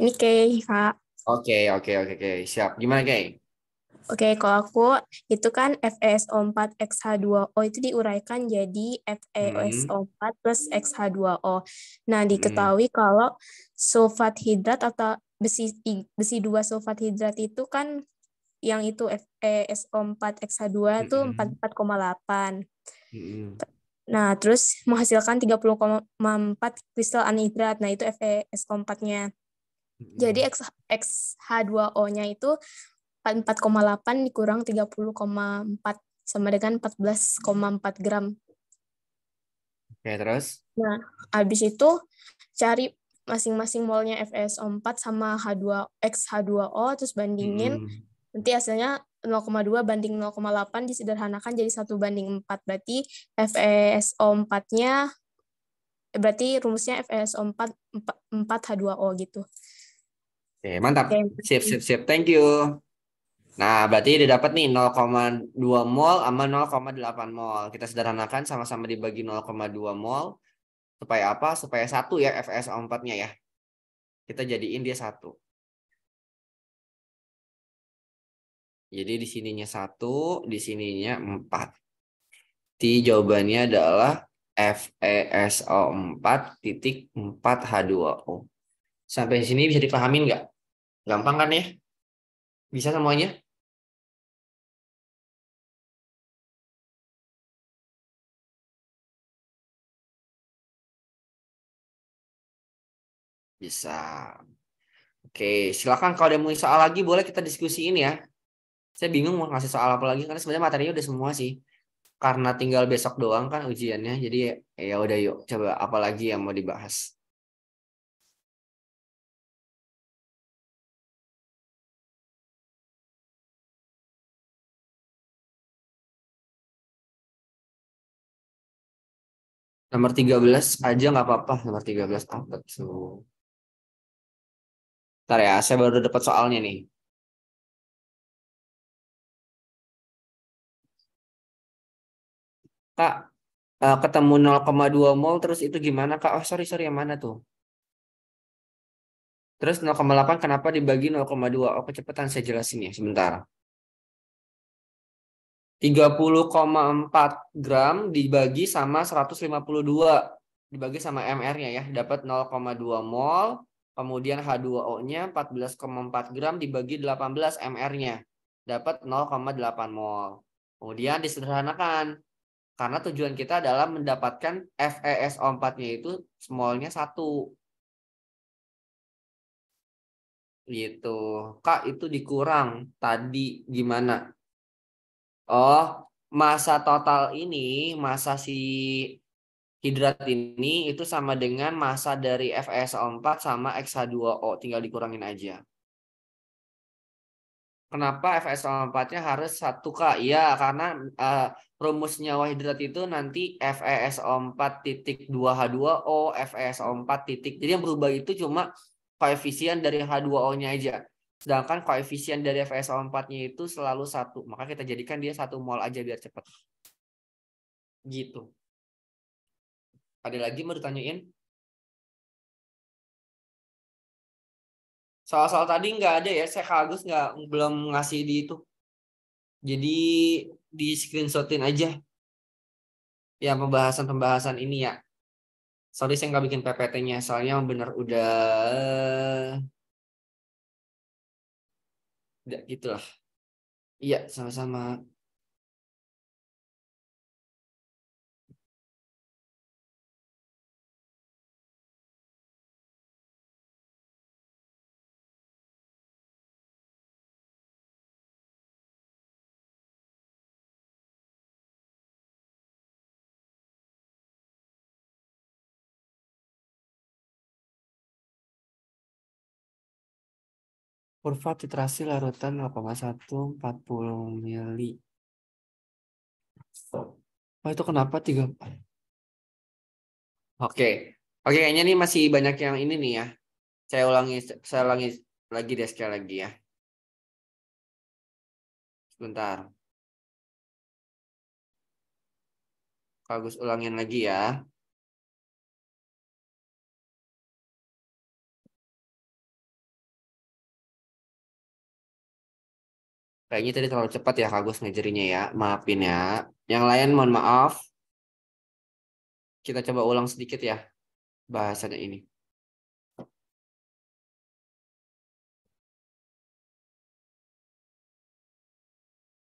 Ini Kay, Kak. Oke, oke, oke, oke. Siap. Gimana, Kay? Oke, kalau aku itu kan FeSO4 XH2O itu diuraikan jadi FeSO4 hmm. plus XH2O. Nah, hmm. diketahui hmm. kalau sulfat hidrat atau besi besi dua sulfat hidrat itu kan yang itu FESO4 X2 itu mm -hmm. 44,8. Mm -hmm. Nah, terus menghasilkan 30,4 kristal anhidrat. Nah, itu FeSO4-nya. Mm -hmm. Jadi XH2O-nya itu 44,8 dikurang 30,4 sama dengan 14,4 gram. Oke, terus? Nah, habis itu cari masing-masing molnya FeSO4 sama H2 XH2O terus bandingin -hmm Nanti hasilnya 0,2 banding 0,8 disederhanakan jadi 1 banding 4. Berarti FeSO4-nya, eh, berarti rumusnya FeSO4 4H2O gitu. Oke, mantap. Oke. Sip, sip, sip. Thank you. Nah, berarti didapat dapat nih 0,2 mol sama 0,8 mol. Kita sederhanakan sama-sama dibagi 0,2 mol. Supaya apa? Supaya satu ya FeSO4-nya ya. Kita jadiin dia satu. Jadi di sininya satu, di sininya empat. T jawabannya adalah FeSO4 titik 4H2O. Sampai sini bisa dipahamin nggak? Gampang kan ya? Bisa semuanya? Bisa. Oke, silakan kalau ada yang mau soal lagi boleh kita diskusiin ya saya bingung mau ngasih soal apa lagi karena sebenarnya materinya udah semua sih karena tinggal besok doang kan ujiannya jadi ya, ya udah yuk coba apa lagi yang mau dibahas Nomor 13 aja nggak apa-apa. Nomor 13 apa tuh? Ntar ya, saya baru dapat soalnya nih. kak uh, ketemu 0,2 mol terus itu gimana kak oh sorry sorry yang mana tuh terus 0,8 kenapa dibagi 0,2 oh kecepatan saya jelasin ya sebentar 30,4 gram dibagi sama 152 dibagi sama MR-nya ya dapat 0,2 mol kemudian H2O-nya 14,4 gram dibagi 18 MR-nya dapat 0,8 mol kemudian disederhanakan karena tujuan kita adalah mendapatkan FAS e 4 nya itu smallnya satu. Gitu. Kak, itu dikurang tadi gimana? Oh, masa total ini, masa si hidrat ini itu sama dengan masa dari FeSO4 sama x 2 o tinggal dikurangin aja kenapa FS sama 4 nya harus 1K? Iya, karena uh, rumusnya wahidrat itu nanti FeSO4 h 2 FeSO4 titik. Jadi yang berubah itu cuma koefisien dari H2O-nya aja. Sedangkan koefisien dari FeSO4-nya itu selalu satu. Maka kita jadikan dia satu mol aja biar cepat. Gitu. Ada lagi mau ditanyain? soal-soal tadi nggak ada ya saya kagus nggak belum ngasih di itu jadi di screenshotin aja ya pembahasan-pembahasan ini ya sorry saya nggak bikin PPT-nya soalnya benar udah ya gitulah iya sama-sama Kurva titrasi larutan 0,140 mili. Oh, itu kenapa tiga? Oke. Oke, kayaknya ini masih banyak yang ini nih ya. Saya ulangi saya ulangi lagi deh sekali lagi ya. Sebentar. Bagus ulangin lagi ya. Kayaknya tadi terlalu cepat ya Kagus ngejerinya ya. Maafin ya. Yang lain mohon maaf. Kita coba ulang sedikit ya bahasanya ini.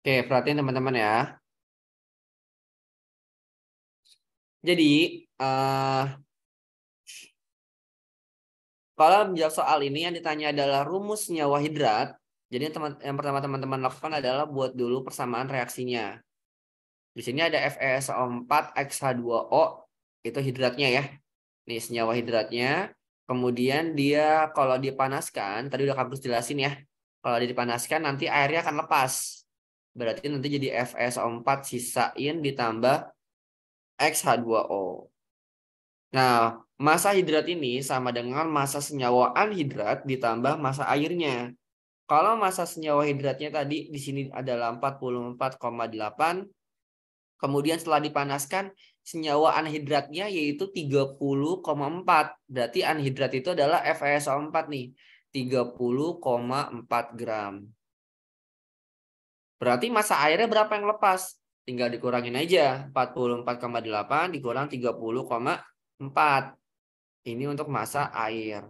Oke, perhatiin teman-teman ya. Jadi, uh, kalau menjawab soal ini yang ditanya adalah rumusnya wahidrat, jadi yang, teman, yang pertama teman-teman lakukan adalah buat dulu persamaan reaksinya. Di sini ada FeSO4 XH2O itu hidratnya ya. Nih senyawa hidratnya. Kemudian dia kalau dipanaskan, tadi udah kampus jelasin ya. Kalau dipanaskan nanti airnya akan lepas. Berarti nanti jadi FeSO4 sisain ditambah XH2O. Nah, massa hidrat ini sama dengan massa senyawa anhidrat ditambah massa airnya. Kalau masa senyawa hidratnya tadi di sini adalah 44,8. Kemudian setelah dipanaskan, senyawa anhidratnya yaitu 30,4. Berarti anhidrat itu adalah FeSO4 nih. 30,4 gram. Berarti masa airnya berapa yang lepas? Tinggal dikurangin aja. 44,8 dikurang 30,4. Ini untuk masa air.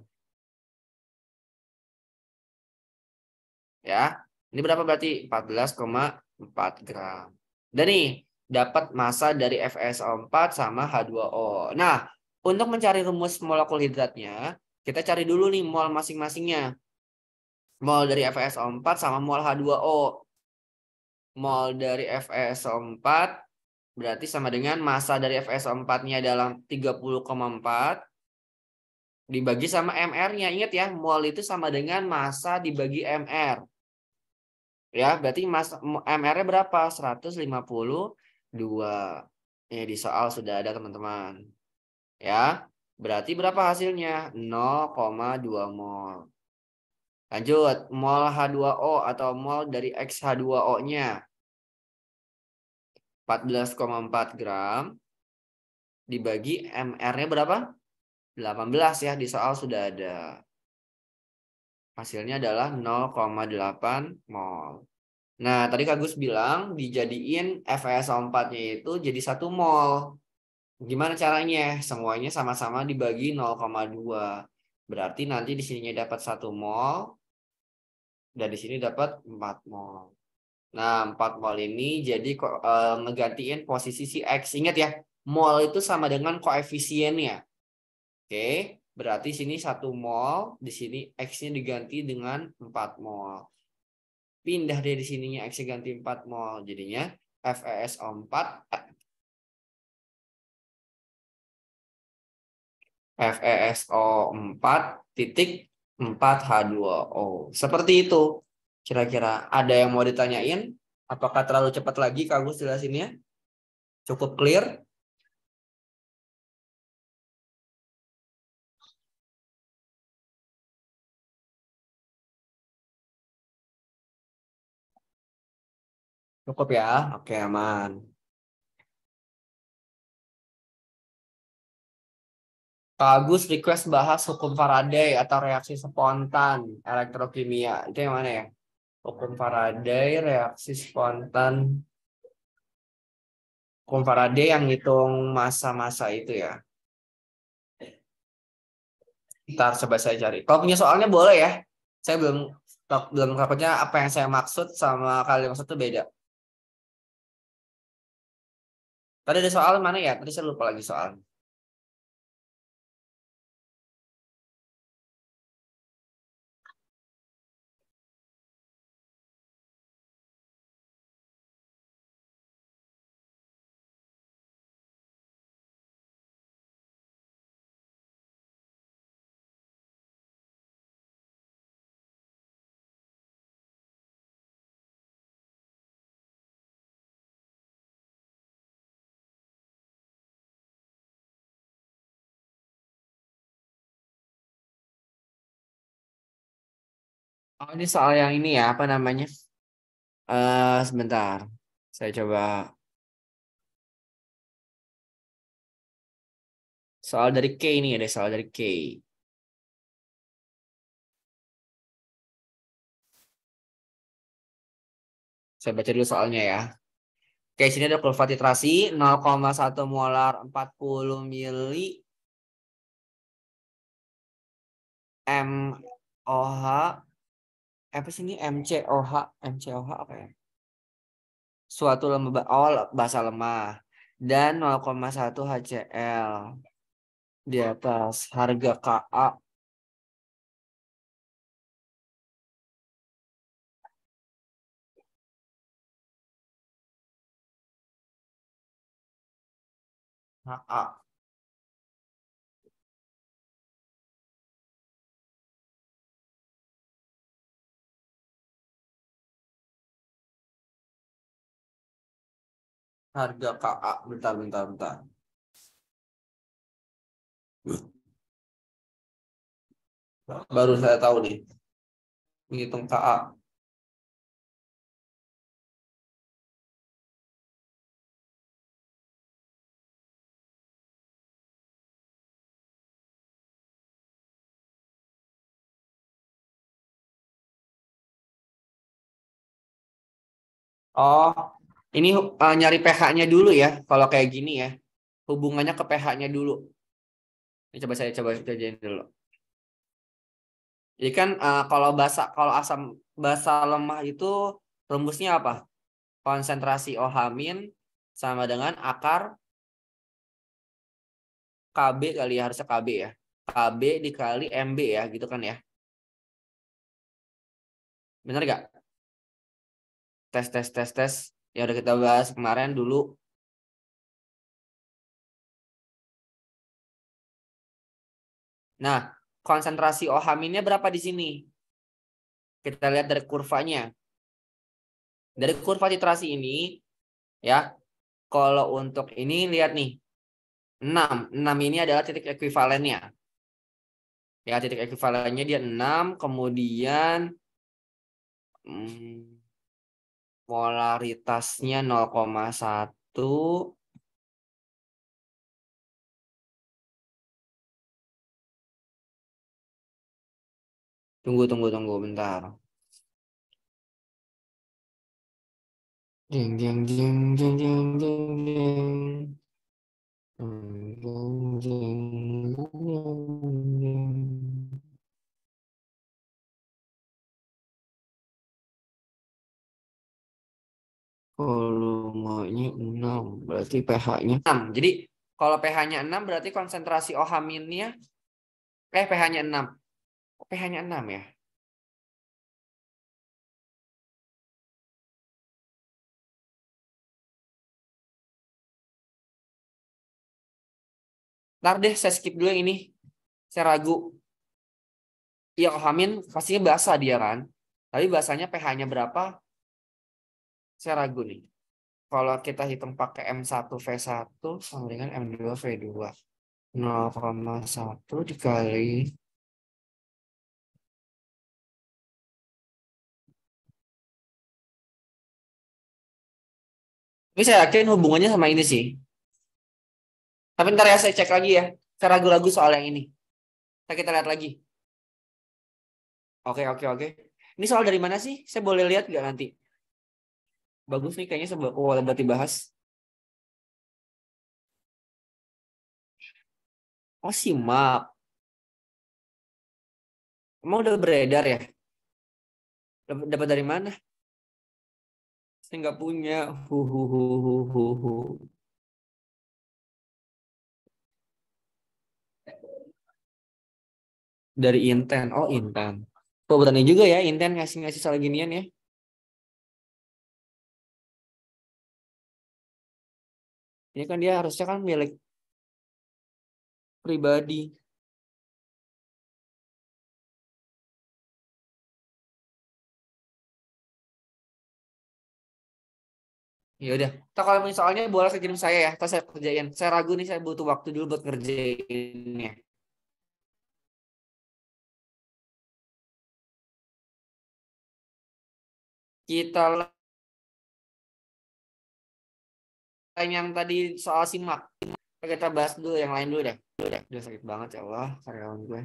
ya. Ini berapa berarti? 14,4 gram. Dan nih, dapat massa dari FSO4 sama H2O. Nah, untuk mencari rumus molekul hidratnya, kita cari dulu nih mol masing-masingnya. Mol dari FSO4 sama mol H2O. Mol dari FSO4 berarti sama dengan massa dari FSO4-nya dalam 30,4 dibagi sama MR-nya. Ingat ya, mol itu sama dengan massa dibagi MR. Ya, berarti mas MR-nya berapa? 152. Ya, di soal sudah ada teman-teman. Ya, berarti berapa hasilnya? 0,2 mol. Lanjut, mol H2O atau mol dari X H2O-nya. 14,4 gram dibagi MR-nya berapa? 18 ya, di soal sudah ada hasilnya adalah 0,8 mol. Nah, tadi Kak Gus bilang dijadiin FeSO4-nya itu jadi 1 mol. Gimana caranya? Semuanya sama-sama dibagi 0,2. Berarti nanti di sininya dapat 1 mol dan di sini dapat 4 mol. Nah, 4 mol ini jadi e, ngegantiin posisi si X. Ingat ya, mol itu sama dengan koefisiennya. Oke. Okay? Berarti sini satu mol, di sini X-nya diganti dengan 4 mol. Pindah dari sininya X-nya ganti 4 mol. Jadinya FES 4 FESO 4 titik 4 H2O. Seperti itu. Kira-kira ada yang mau ditanyain? Apakah terlalu cepat lagi kagus jelasinnya? Cukup clear? Cukup ya? Oke, aman. Bagus request bahas hukum Faraday atau reaksi spontan elektrokimia. Itu yang mana ya? Hukum Faraday, reaksi spontan. Hukum Faraday yang ngitung masa-masa itu ya. Ntar coba saya cari. Kalau punya soalnya boleh ya. Saya belum belum takutnya apa yang saya maksud sama kalian maksud itu beda. Tadi ada soal mana ya? Tadi saya lupa lagi soal. Oh, ini soal yang ini ya, apa namanya? Eh, sebentar. Saya coba soal dari K ini ya, soal dari K. Saya baca dulu soalnya ya. Oke, sini ada kurva titrasi 0,1 molar 40 mili MOH apa sih ini MCOH MCOH apa ya suatu lembaga oh bahasa lemah dan 0,1 HCl di atas harga KA KA harga KA bentar bentar bentar baru saya tahu nih menghitung KA Oh, ini uh, nyari pH-nya dulu ya, kalau kayak gini ya. Hubungannya ke pH-nya dulu. Ini coba saya coba kerjain dulu. Jadi kan uh, kalau basa kalau asam basa lemah itu rumusnya apa? Konsentrasi OH- sama dengan akar KB kali ya, harusnya KB ya. KB dikali MB ya, gitu kan ya. Bener nggak? Tes, tes, tes, tes ya udah kita bahas kemarin dulu Nah, konsentrasi ohaminnya berapa di sini? Kita lihat dari kurvanya. Dari kurva titrasi ini, ya, kalau untuk ini lihat nih. 6. 6 ini adalah titik ekuivalennya. Ya, titik ekuivalennya dia 6, kemudian hmm, Polaritasnya 0,1 Tunggu, tunggu, tunggu, bentar. Jeng, jeng, jeng, jeng, jeng, jeng, jeng. Jeng, jeng, jeng, jeng, jeng. Volumenya 6, berarti pH-nya 6. Jadi kalau pH-nya 6 berarti konsentrasi OH- nya eh pH-nya 6. Oh, pH-nya 6 ya. Ntar deh saya skip dulu yang ini. Saya ragu. Ya ohamin pastinya basah dia kan. Tapi bahasanya pH-nya berapa? saya ragu nih. Kalau kita hitung pakai M1 V1 sama dengan M2 V2. 0,1 dikali Tapi saya yakin hubungannya sama ini sih. Tapi ntar ya saya cek lagi ya. Saya ragu-ragu soal yang ini. Nah, kita lihat lagi. Oke, oke, oke. Ini soal dari mana sih? Saya boleh lihat nggak nanti? bagus nih kayaknya sebelum kalau buat dibahas. Oh map. Emang udah beredar ya? Dapat dari mana? Saya nggak punya. Hu hu hu hu hu hu. Dari Intan. Oh Intan. Kok juga ya Intan ngasih-ngasih soal ginian ya. Ini kan dia harusnya kan milik pribadi. Ya udah. kalau misalnya boleh saya kirim saya ya, saya kerjain. Saya ragu nih, saya butuh waktu dulu buat ngerjainnya. Kita time yang tadi soal simak. Kita bahas dulu yang lain dulu deh. Udah sakit banget ya Allah, karyawan gue.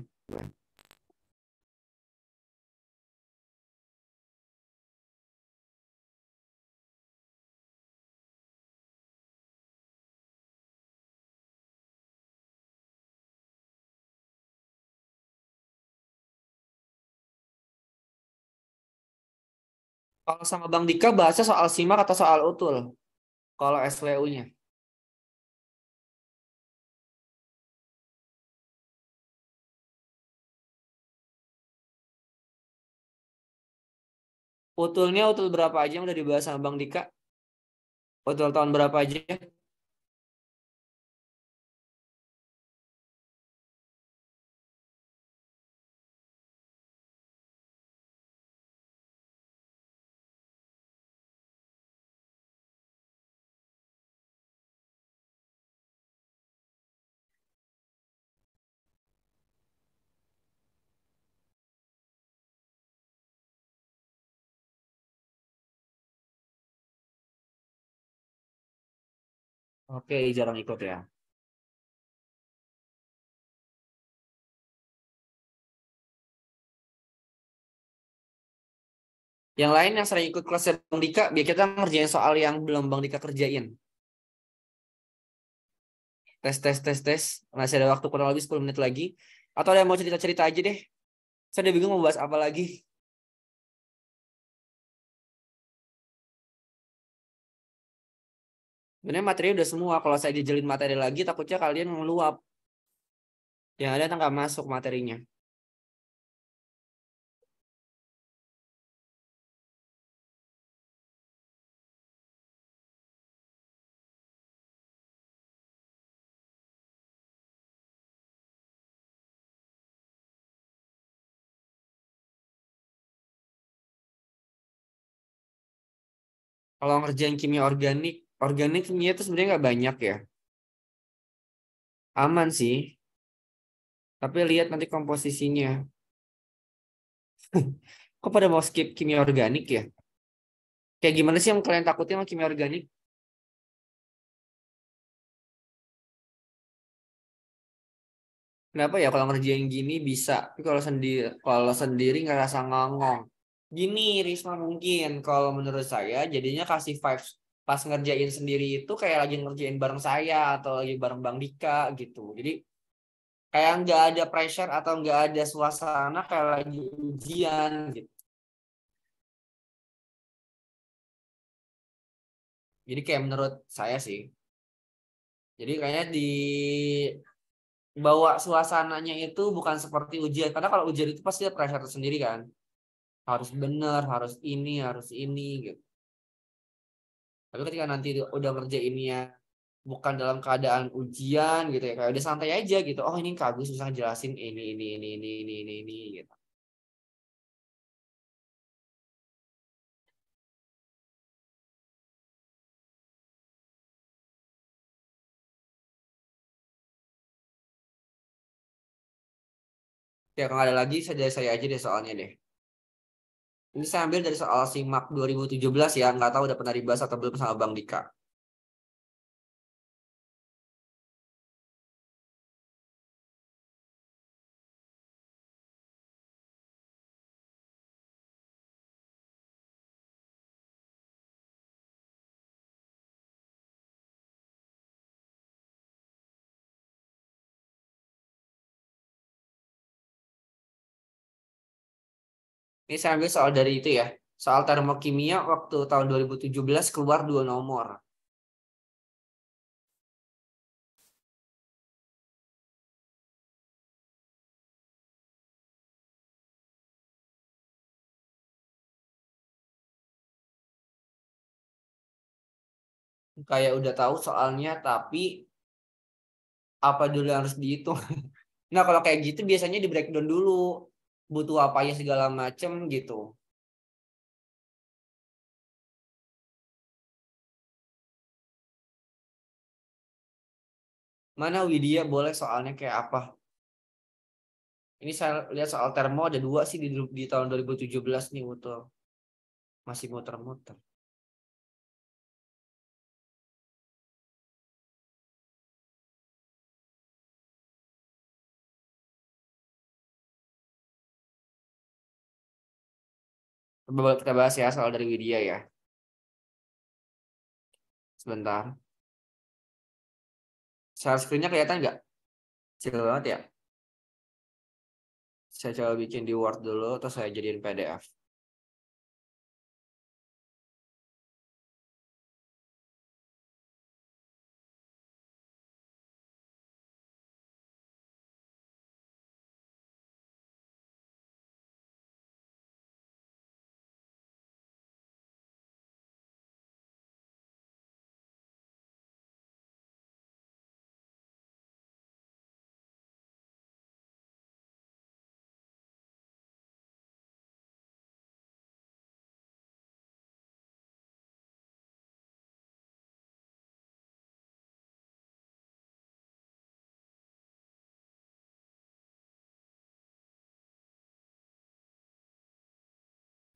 Kalau sama Bang Dika bahasnya soal simak atau soal utul? kalau SWU-nya? Utulnya utul berapa aja yang udah dibahas sama Bang Dika? Utul tahun berapa aja? Oke, jarang ikut ya. Yang lain yang sering ikut kelas Bang Dika, biar kita ngerjain soal yang belum Bang Dika kerjain. Tes, tes, tes, tes. Masih ada waktu kurang lebih 10 menit lagi. Atau ada yang mau cerita-cerita aja deh. Saya udah bingung mau bahas apa lagi. sebenarnya materi udah semua kalau saya dijelin materi lagi takutnya kalian meluap ya, yang ada nggak masuk materinya kalau ngerjain kimia organik organiknya itu sebenarnya nggak banyak ya. Aman sih. Tapi lihat nanti komposisinya. Kok pada mau skip kimia organik ya? Kayak gimana sih yang kalian takutin sama kimia organik? Kenapa ya kalau ngerjain gini bisa, tapi kalau sendiri kalau sendiri ngerasa ngongong. Gini Risma mungkin kalau menurut saya jadinya kasih vibes pas ngerjain sendiri itu kayak lagi ngerjain bareng saya atau lagi bareng Bang Dika gitu. Jadi kayak nggak ada pressure atau nggak ada suasana kayak lagi ujian gitu. Jadi kayak menurut saya sih. Jadi kayaknya di bawa suasananya itu bukan seperti ujian. Karena kalau ujian itu pasti ada pressure tersendiri kan. Harus bener, harus ini, harus ini gitu tapi ketika nanti udah ngerjainnya bukan dalam keadaan ujian gitu ya kayak udah santai aja gitu oh ini kak susah bisa jelasin ini ini ini ini ini ini, ini gitu Ya kalau ada lagi saya saya aja deh soalnya deh. Ini saya ambil dari soal SIMAK 2017 ya, nggak tahu udah pernah dibahas atau belum sama Bang Dika. Ini saya ambil soal dari itu ya. Soal termokimia waktu tahun 2017 keluar dua nomor. kayak udah tahu soalnya tapi apa dulu yang harus dihitung. Nah kalau kayak gitu biasanya di breakdown dulu butuh apa ya segala macem gitu mana Widya boleh soalnya kayak apa ini saya lihat soal termo ada dua sih di, di tahun 2017 nih muter masih muter-muter kita bahas ya soal dari Widya ya. Sebentar. Share screen-nya kelihatan nggak? Kecil banget ya. Saya coba bikin di Word dulu, terus saya jadiin PDF.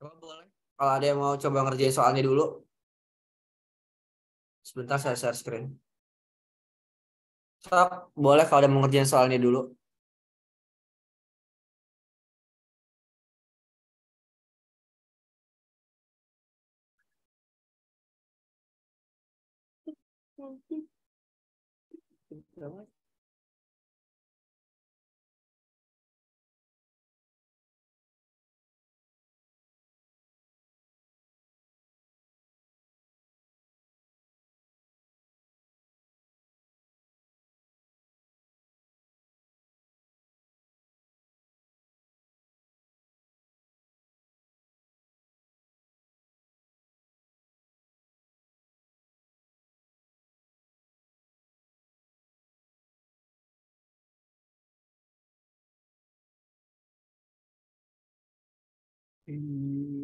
Coba boleh. Kalau ada yang mau coba ngerjain soalnya dulu. Sebentar saya share screen. stop boleh kalau ada yang mau ngerjain soalnya dulu. Terima in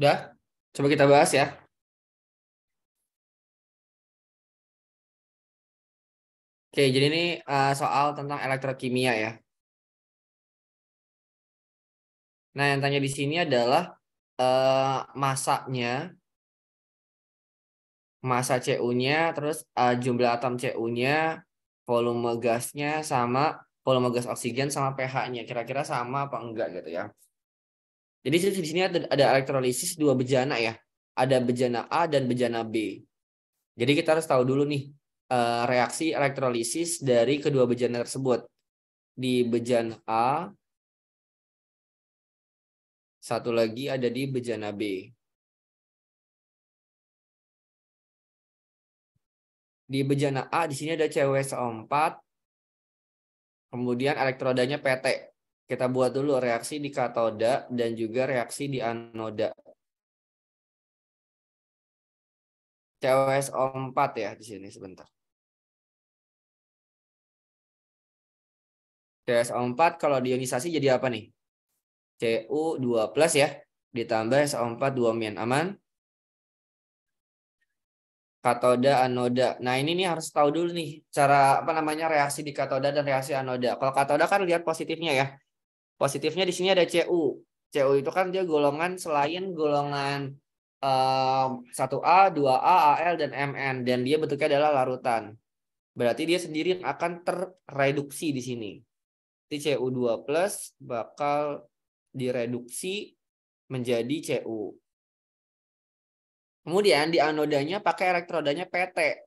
Udah, coba kita bahas ya. Oke, jadi ini uh, soal tentang elektrokimia ya. Nah, yang tanya di sini adalah uh, eh, masaknya, masa CU-nya, terus uh, jumlah atom CU-nya, volume gasnya, sama volume gas oksigen, sama pH-nya. Kira-kira sama apa enggak gitu ya. Jadi di sini ada, ada elektrolisis dua bejana ya. Ada bejana A dan bejana B. Jadi kita harus tahu dulu nih eh, reaksi elektrolisis dari kedua bejana tersebut. Di bejana A, satu lagi ada di bejana B. Di bejana A di sini ada cwso 4 kemudian elektrodanya PT. Kita buat dulu reaksi di katoda dan juga reaksi di anoda. COSO4 ya di sini sebentar. CSO4 kalau dionisasi jadi apa nih? Cu2 plus ya, ditambah SO4 2 min. Aman? Katoda, anoda. Nah ini nih harus tahu dulu nih, cara apa namanya reaksi di katoda dan reaksi anoda. Kalau katoda kan lihat positifnya ya. Positifnya di sini ada CU. CU itu kan dia golongan selain golongan um, 1A, 2A, AL, dan MN. Dan dia bentuknya adalah larutan. Berarti dia sendiri akan terreduksi di sini. Jadi CU2 plus bakal direduksi menjadi CU. Kemudian di anodanya pakai elektrodanya PT.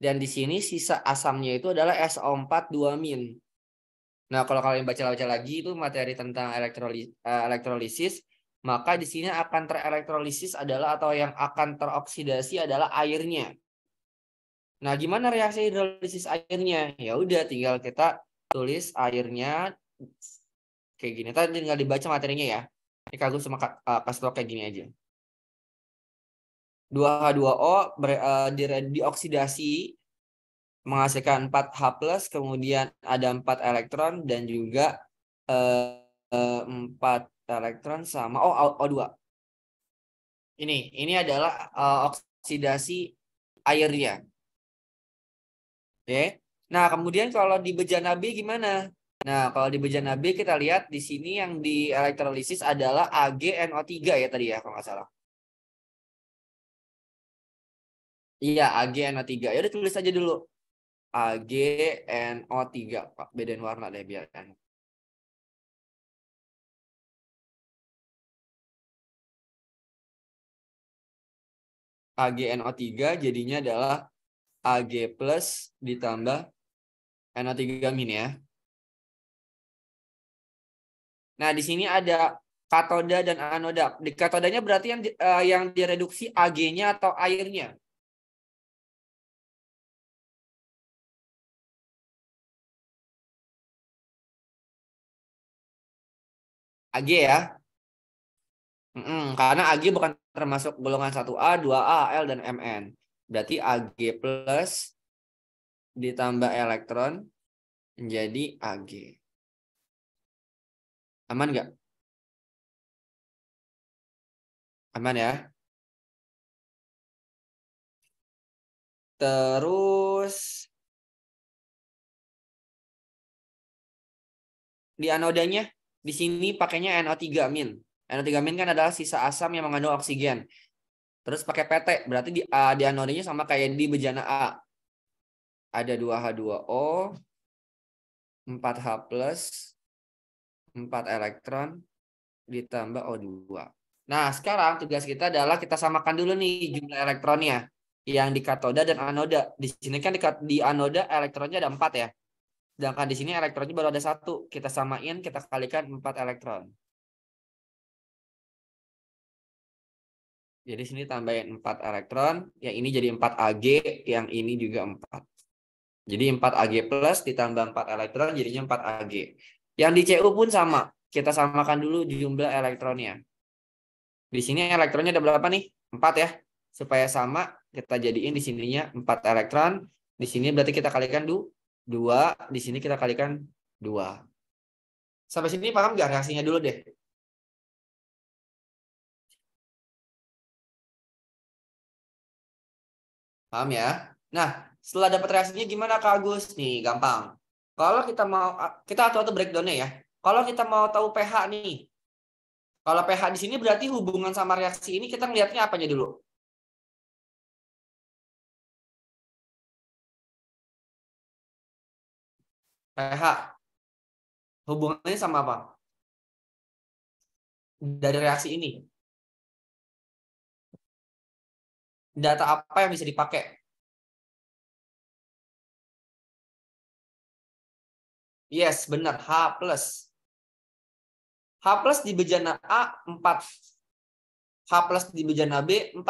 Dan di sini sisa asamnya itu adalah SO4 2 min. Nah, kalau kalian baca-baca lagi itu materi tentang elektroli, eh, elektrolisis, maka di sini akan terelektrolisis adalah atau yang akan teroksidasi adalah airnya. Nah, gimana reaksi hidrolisis airnya? Ya udah tinggal kita tulis airnya kayak gini. Tadi tinggal dibaca materinya ya. Ini kagum sama uh, eh, kasih kayak gini aja. 2H2O eh, dioksidasi menghasilkan 4 H+, kemudian ada 4 elektron dan juga eh, 4 elektron sama oh O2. Ini ini adalah eh, oksidasi airnya. Oke. Nah, kemudian kalau di bejana B gimana? Nah, kalau di bejana B kita lihat di sini yang di elektrolisis adalah AgNO3 ya tadi ya kalau nggak salah. Iya, AgNO3. Ya udah tulis aja dulu. G, N, O3 Pak bedain warna deh biar enak. O, 3 jadinya adalah Ag plus ditambah NO3 min ya. Nah, di sini ada katoda dan anoda. Di katodanya berarti yang uh, yang direduksi Ag-nya atau airnya. AG ya. Mm -mm, karena AG bukan termasuk golongan 1A, 2A, L, dan MN. Berarti AG plus ditambah elektron menjadi AG. Aman nggak? Aman ya? Terus di anodanya di sini pakainya NO3 min. NO3 min kan adalah sisa asam yang mengandung oksigen. Terus pakai PT, berarti di, uh, di anodanya sama kayak di bejana A. Ada 2H2O, 4H+, 4 elektron, ditambah O2. Nah, sekarang tugas kita adalah kita samakan dulu nih jumlah elektronnya yang di katoda dan anoda. Di sini kan di, di anoda elektronnya ada 4 ya. Sedangkan di sini elektronnya baru ada satu. Kita samain, kita kalikan 4 elektron. Jadi sini tambahin 4 elektron, yang ini jadi 4 Ag, yang ini juga 4. Jadi 4 Ag plus ditambah 4 elektron jadinya 4 Ag. Yang di Cu pun sama. Kita samakan dulu jumlah elektronnya. Di sini elektronnya ada berapa nih? 4 ya. Supaya sama, kita jadiin di sininya 4 elektron. Di sini berarti kita kalikan dulu 2, di sini kita kalikan 2. Sampai sini paham nggak reaksinya dulu deh? Paham ya? Nah, setelah dapat reaksinya gimana Kak Agus? Nih, gampang. Kalau kita mau, kita atur-atur breakdownnya ya. Kalau kita mau tahu pH nih, kalau pH di sini berarti hubungan sama reaksi ini kita ngelihatnya apanya dulu? PH hubungannya sama apa? Dari reaksi ini. Data apa yang bisa dipakai? Yes, benar. H plus. H plus di bejana A 4. H plus di bejana B 4.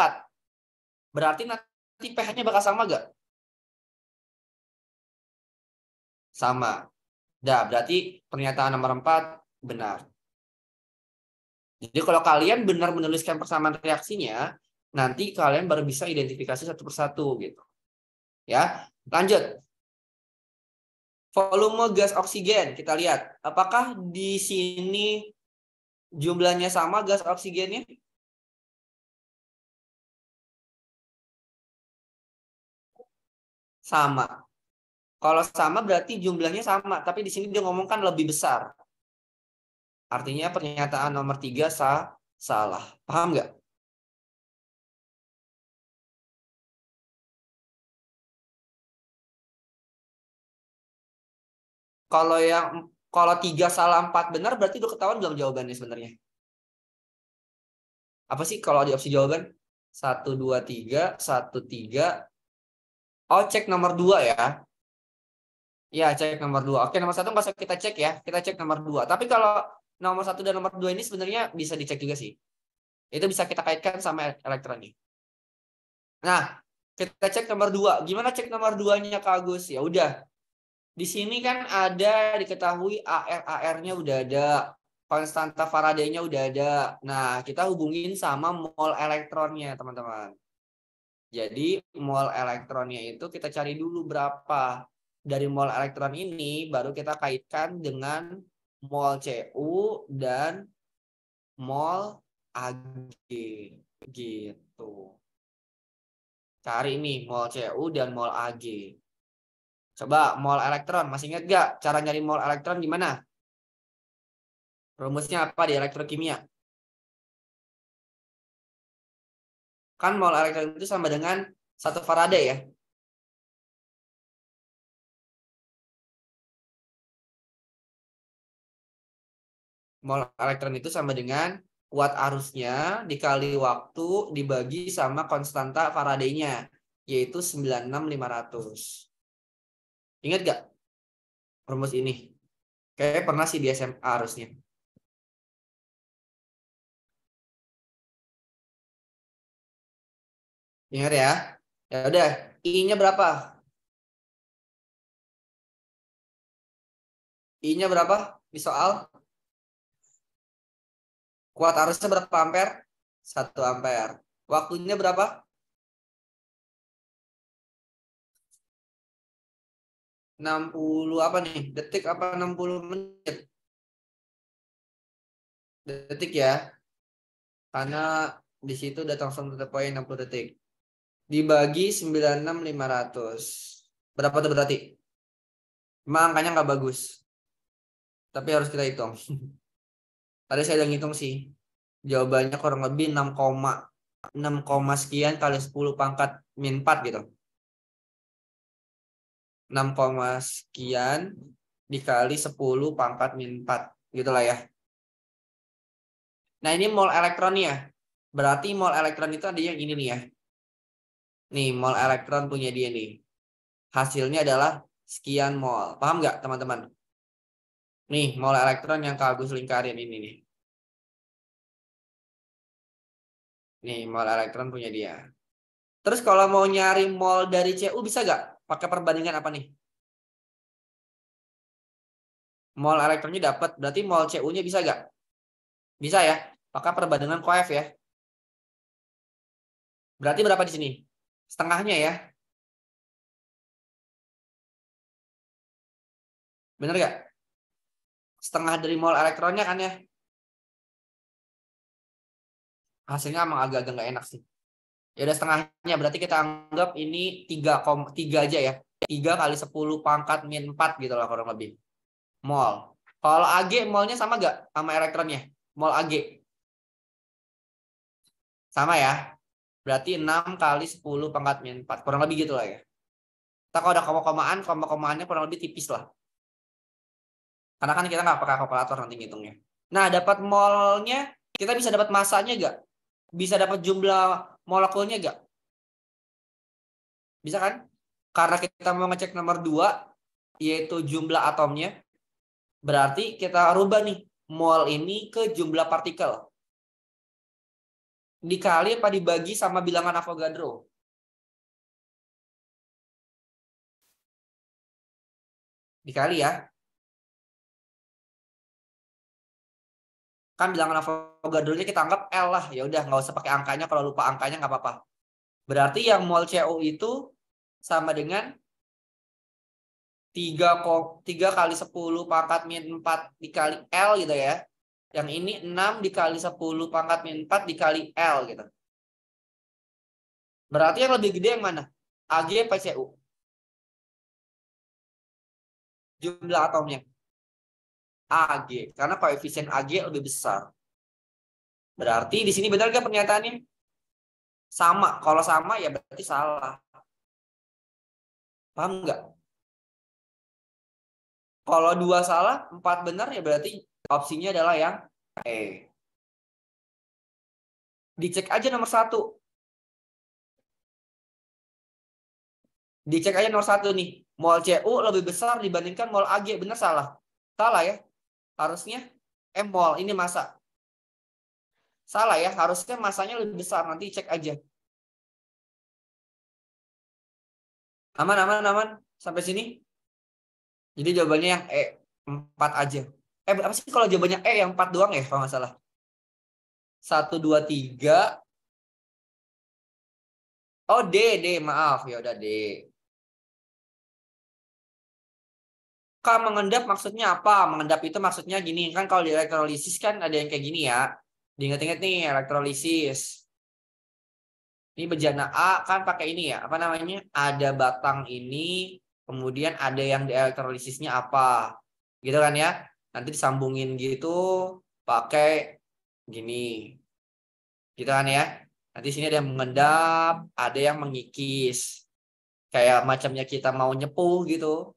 Berarti nanti pH-nya bakal sama gak? sama. Nah, berarti pernyataan nomor 4 benar. Jadi kalau kalian benar menuliskan persamaan reaksinya, nanti kalian baru bisa identifikasi satu persatu gitu. Ya, lanjut. Volume gas oksigen kita lihat. Apakah di sini jumlahnya sama gas oksigennya? Sama. Kalau sama berarti jumlahnya sama, tapi di sini dia ngomongkan lebih besar. Artinya pernyataan nomor tiga sah, salah. Paham nggak? Kalau yang kalau tiga salah empat benar berarti udah ketahuan belum jawabannya sebenarnya? Apa sih kalau di opsi jawaban? Satu dua tiga satu tiga. Oh cek nomor dua ya. Ya cek nomor dua. Oke, nomor satu nggak usah kita cek ya. Kita cek nomor dua. Tapi kalau nomor satu dan nomor dua ini sebenarnya bisa dicek juga sih. Itu bisa kita kaitkan sama elektronik. Nah, kita cek nomor dua. Gimana cek nomor duanya Kak Agus? Ya udah. Di sini kan ada diketahui AR AR-nya udah ada, konstanta Faraday-nya udah ada. Nah, kita hubungin sama mol elektronnya, teman-teman. Jadi mol elektronnya itu kita cari dulu berapa dari mol elektron ini baru kita kaitkan dengan mol Cu dan mol Ag gitu. Cari nih mol Cu dan mol Ag. Coba mol elektron, masih ingat gak cara nyari mol elektron gimana? Rumusnya apa di elektrokimia? Kan mol elektron itu sama dengan satu Faraday ya. mol elektron itu sama dengan kuat arusnya dikali waktu dibagi sama konstanta Faraday-nya yaitu 96500. Ingat gak rumus ini? Kayaknya pernah sih di SMA arusnya. Ingat ya? Ya udah, I-nya berapa? I-nya berapa di soal? Kuat arusnya berapa ampere? 1 ampere. Waktunya berapa? Enam puluh apa nih? Detik apa Enam puluh menit? Detik ya. Karena di situ datang langsung poin enam puluh detik. Dibagi sembilan enam lima ratus. Berapa tuh berarti? Emang angkanya nggak bagus. Tapi harus kita hitung. Tadi saya udah ngitung sih. Jawabannya kurang lebih 6, 6, sekian kali 10 pangkat min 4 gitu. 6, sekian dikali 10 pangkat min 4 gitu lah ya. Nah ini mol elektron ya Berarti mol elektron itu ada yang ini nih ya. Nih mol elektron punya dia nih. Hasilnya adalah sekian mol. Paham nggak teman-teman? Nih, mol elektron yang Kak Agus lingkarin ini nih. Nih, mol elektron punya dia. Terus kalau mau nyari mol dari CU bisa gak? Pakai perbandingan apa nih? Mol elektronnya dapat, berarti mol CU-nya bisa gak? Bisa ya? Pakai perbandingan koef ya. Berarti berapa di sini? Setengahnya ya. benar gak? setengah dari mol elektronnya kan ya. Hasilnya emang agak-agak nggak enak sih. Ya udah setengahnya, berarti kita anggap ini 3, 3 aja ya. 3 kali 10 pangkat min 4 gitu lah kurang lebih. Mol. Kalau Ag molnya sama gak sama elektronnya? Mol Ag. Sama ya. Berarti 6 kali 10 pangkat min 4. Kurang lebih gitu lah ya. Kita kalau ada koma-komaan, koma-komaannya kurang lebih tipis lah. Karena kan kita nggak pakai kalkulator nanti ngitungnya. Nah, dapat molnya, kita bisa dapat masanya nggak? Bisa dapat jumlah molekulnya nggak? Bisa kan? Karena kita mau ngecek nomor dua yaitu jumlah atomnya, berarti kita rubah nih mol ini ke jumlah partikel. Dikali apa dibagi sama bilangan Avogadro? Dikali ya, kan bilangan Avogadro-nya kita anggap L lah. Ya udah nggak usah pakai angkanya kalau lupa angkanya nggak apa-apa. Berarti yang mol CO itu sama dengan 3, 3 kali 10 pangkat min 4 dikali L gitu ya. Yang ini 6 dikali 10 pangkat min 4 dikali L gitu. Berarti yang lebih gede yang mana? Ag PCU. Jumlah atomnya. AG karena koefisien AG lebih besar. Berarti di sini benar nggak pernyataannya? Sama. Kalau sama ya berarti salah. Paham nggak? Kalau dua salah, empat benar ya berarti opsinya adalah yang E. Dicek aja nomor satu. Dicek aja nomor satu nih. Mol CU lebih besar dibandingkan mol AG. Benar salah? Salah ya? harusnya eh, mol ini masa salah ya harusnya masanya lebih besar nanti cek aja aman aman aman sampai sini jadi jawabannya yang E 4 aja eh apa sih kalau jawabannya E yang 4 doang ya kalau nggak salah 1 2 3 Oh D D maaf ya udah D Kak mengendap maksudnya apa? Mengendap itu maksudnya gini, kan kalau di elektrolisis kan ada yang kayak gini ya. Diingat-ingat nih elektrolisis. Ini bejana A kan pakai ini ya, apa namanya? Ada batang ini, kemudian ada yang di elektrolisisnya apa. Gitu kan ya. Nanti disambungin gitu pakai gini. Gitu kan ya. Nanti sini ada yang mengendap, ada yang mengikis. Kayak macamnya kita mau nyepuh gitu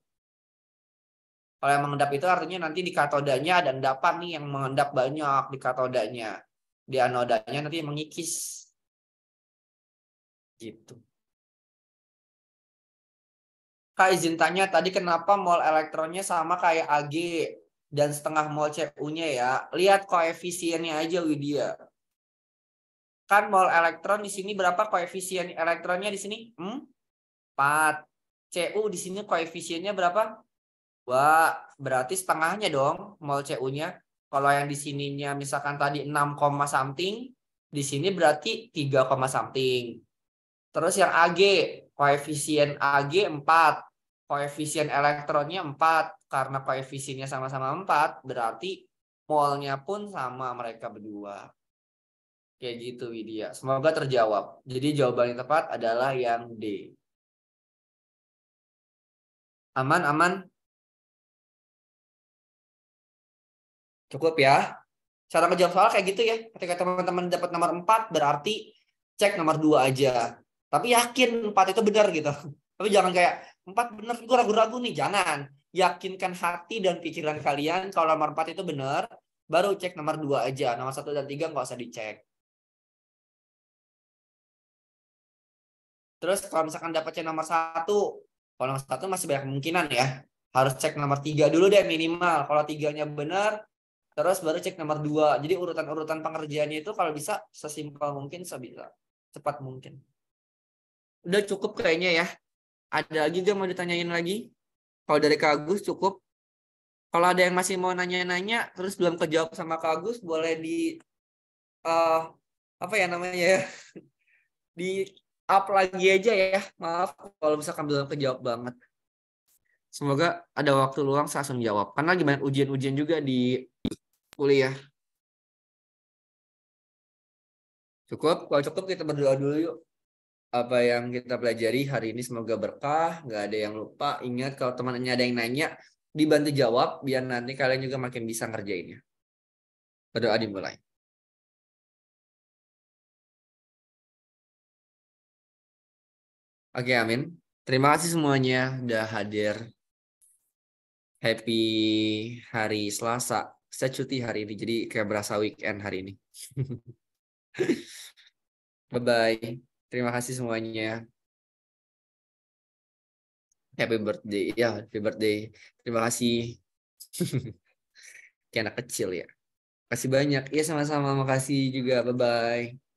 kalau yang mengendap itu artinya nanti di katodanya ada endapan nih yang mengendap banyak di katodanya. Di anodanya nanti mengikis. Gitu. Kak izin tanya tadi kenapa mol elektronnya sama kayak Ag dan setengah mol CU-nya ya. Lihat koefisiennya aja Widya. Kan mol elektron di sini berapa koefisien elektronnya di sini? Hmm? 4. CU di sini koefisiennya berapa? dua berarti setengahnya dong mol CU-nya. Kalau yang di sininya misalkan tadi 6, something, di sini berarti 3, something. Terus yang AG, koefisien AG 4, koefisien elektronnya 4, karena koefisiennya sama-sama 4, berarti molnya pun sama mereka berdua. Kayak gitu Widya. Semoga terjawab. Jadi jawaban yang tepat adalah yang D. Aman, aman. Cukup ya. Cara ngejawab soal kayak gitu ya. Ketika teman-teman dapat nomor 4 berarti cek nomor 2 aja. Tapi yakin 4 itu benar gitu. Tapi jangan kayak 4 benar gue ragu-ragu nih, jangan. Yakinkan hati dan pikiran kalian kalau nomor 4 itu benar, baru cek nomor 2 aja. Nomor 1 dan 3 nggak usah dicek. Terus kalau misalkan dapatnya nomor 1, kalau nomor 1 masih banyak kemungkinan ya. Harus cek nomor 3 dulu deh minimal. Kalau 3-nya benar, terus baru cek nomor dua jadi urutan-urutan pengerjaannya itu kalau bisa sesimpel mungkin sebisa cepat mungkin udah cukup kayaknya ya ada lagi gak mau ditanyain lagi kalau dari Kak Agus cukup kalau ada yang masih mau nanya-nanya terus belum kejawab sama Kak Agus boleh di uh, apa ya namanya ya di up lagi aja ya maaf kalau misalkan belum kejawab banget Semoga ada waktu luang saya langsung jawab. Karena lagi banyak ujian-ujian juga di kuliah. Cukup? Kalau cukup kita berdoa dulu yuk. Apa yang kita pelajari hari ini semoga berkah, Gak ada yang lupa. Ingat kalau temannya ada yang nanya, dibantu jawab biar nanti kalian juga makin bisa ngerjainnya. Berdoa dimulai. Oke, amin. Terima kasih semuanya udah hadir happy hari Selasa. Saya cuti hari ini, jadi kayak berasa weekend hari ini. Bye-bye. Terima kasih semuanya. Happy birthday. Ya, happy birthday. Terima kasih. kayak anak kecil ya. Kasih banyak. Iya sama-sama. Makasih juga. Bye-bye.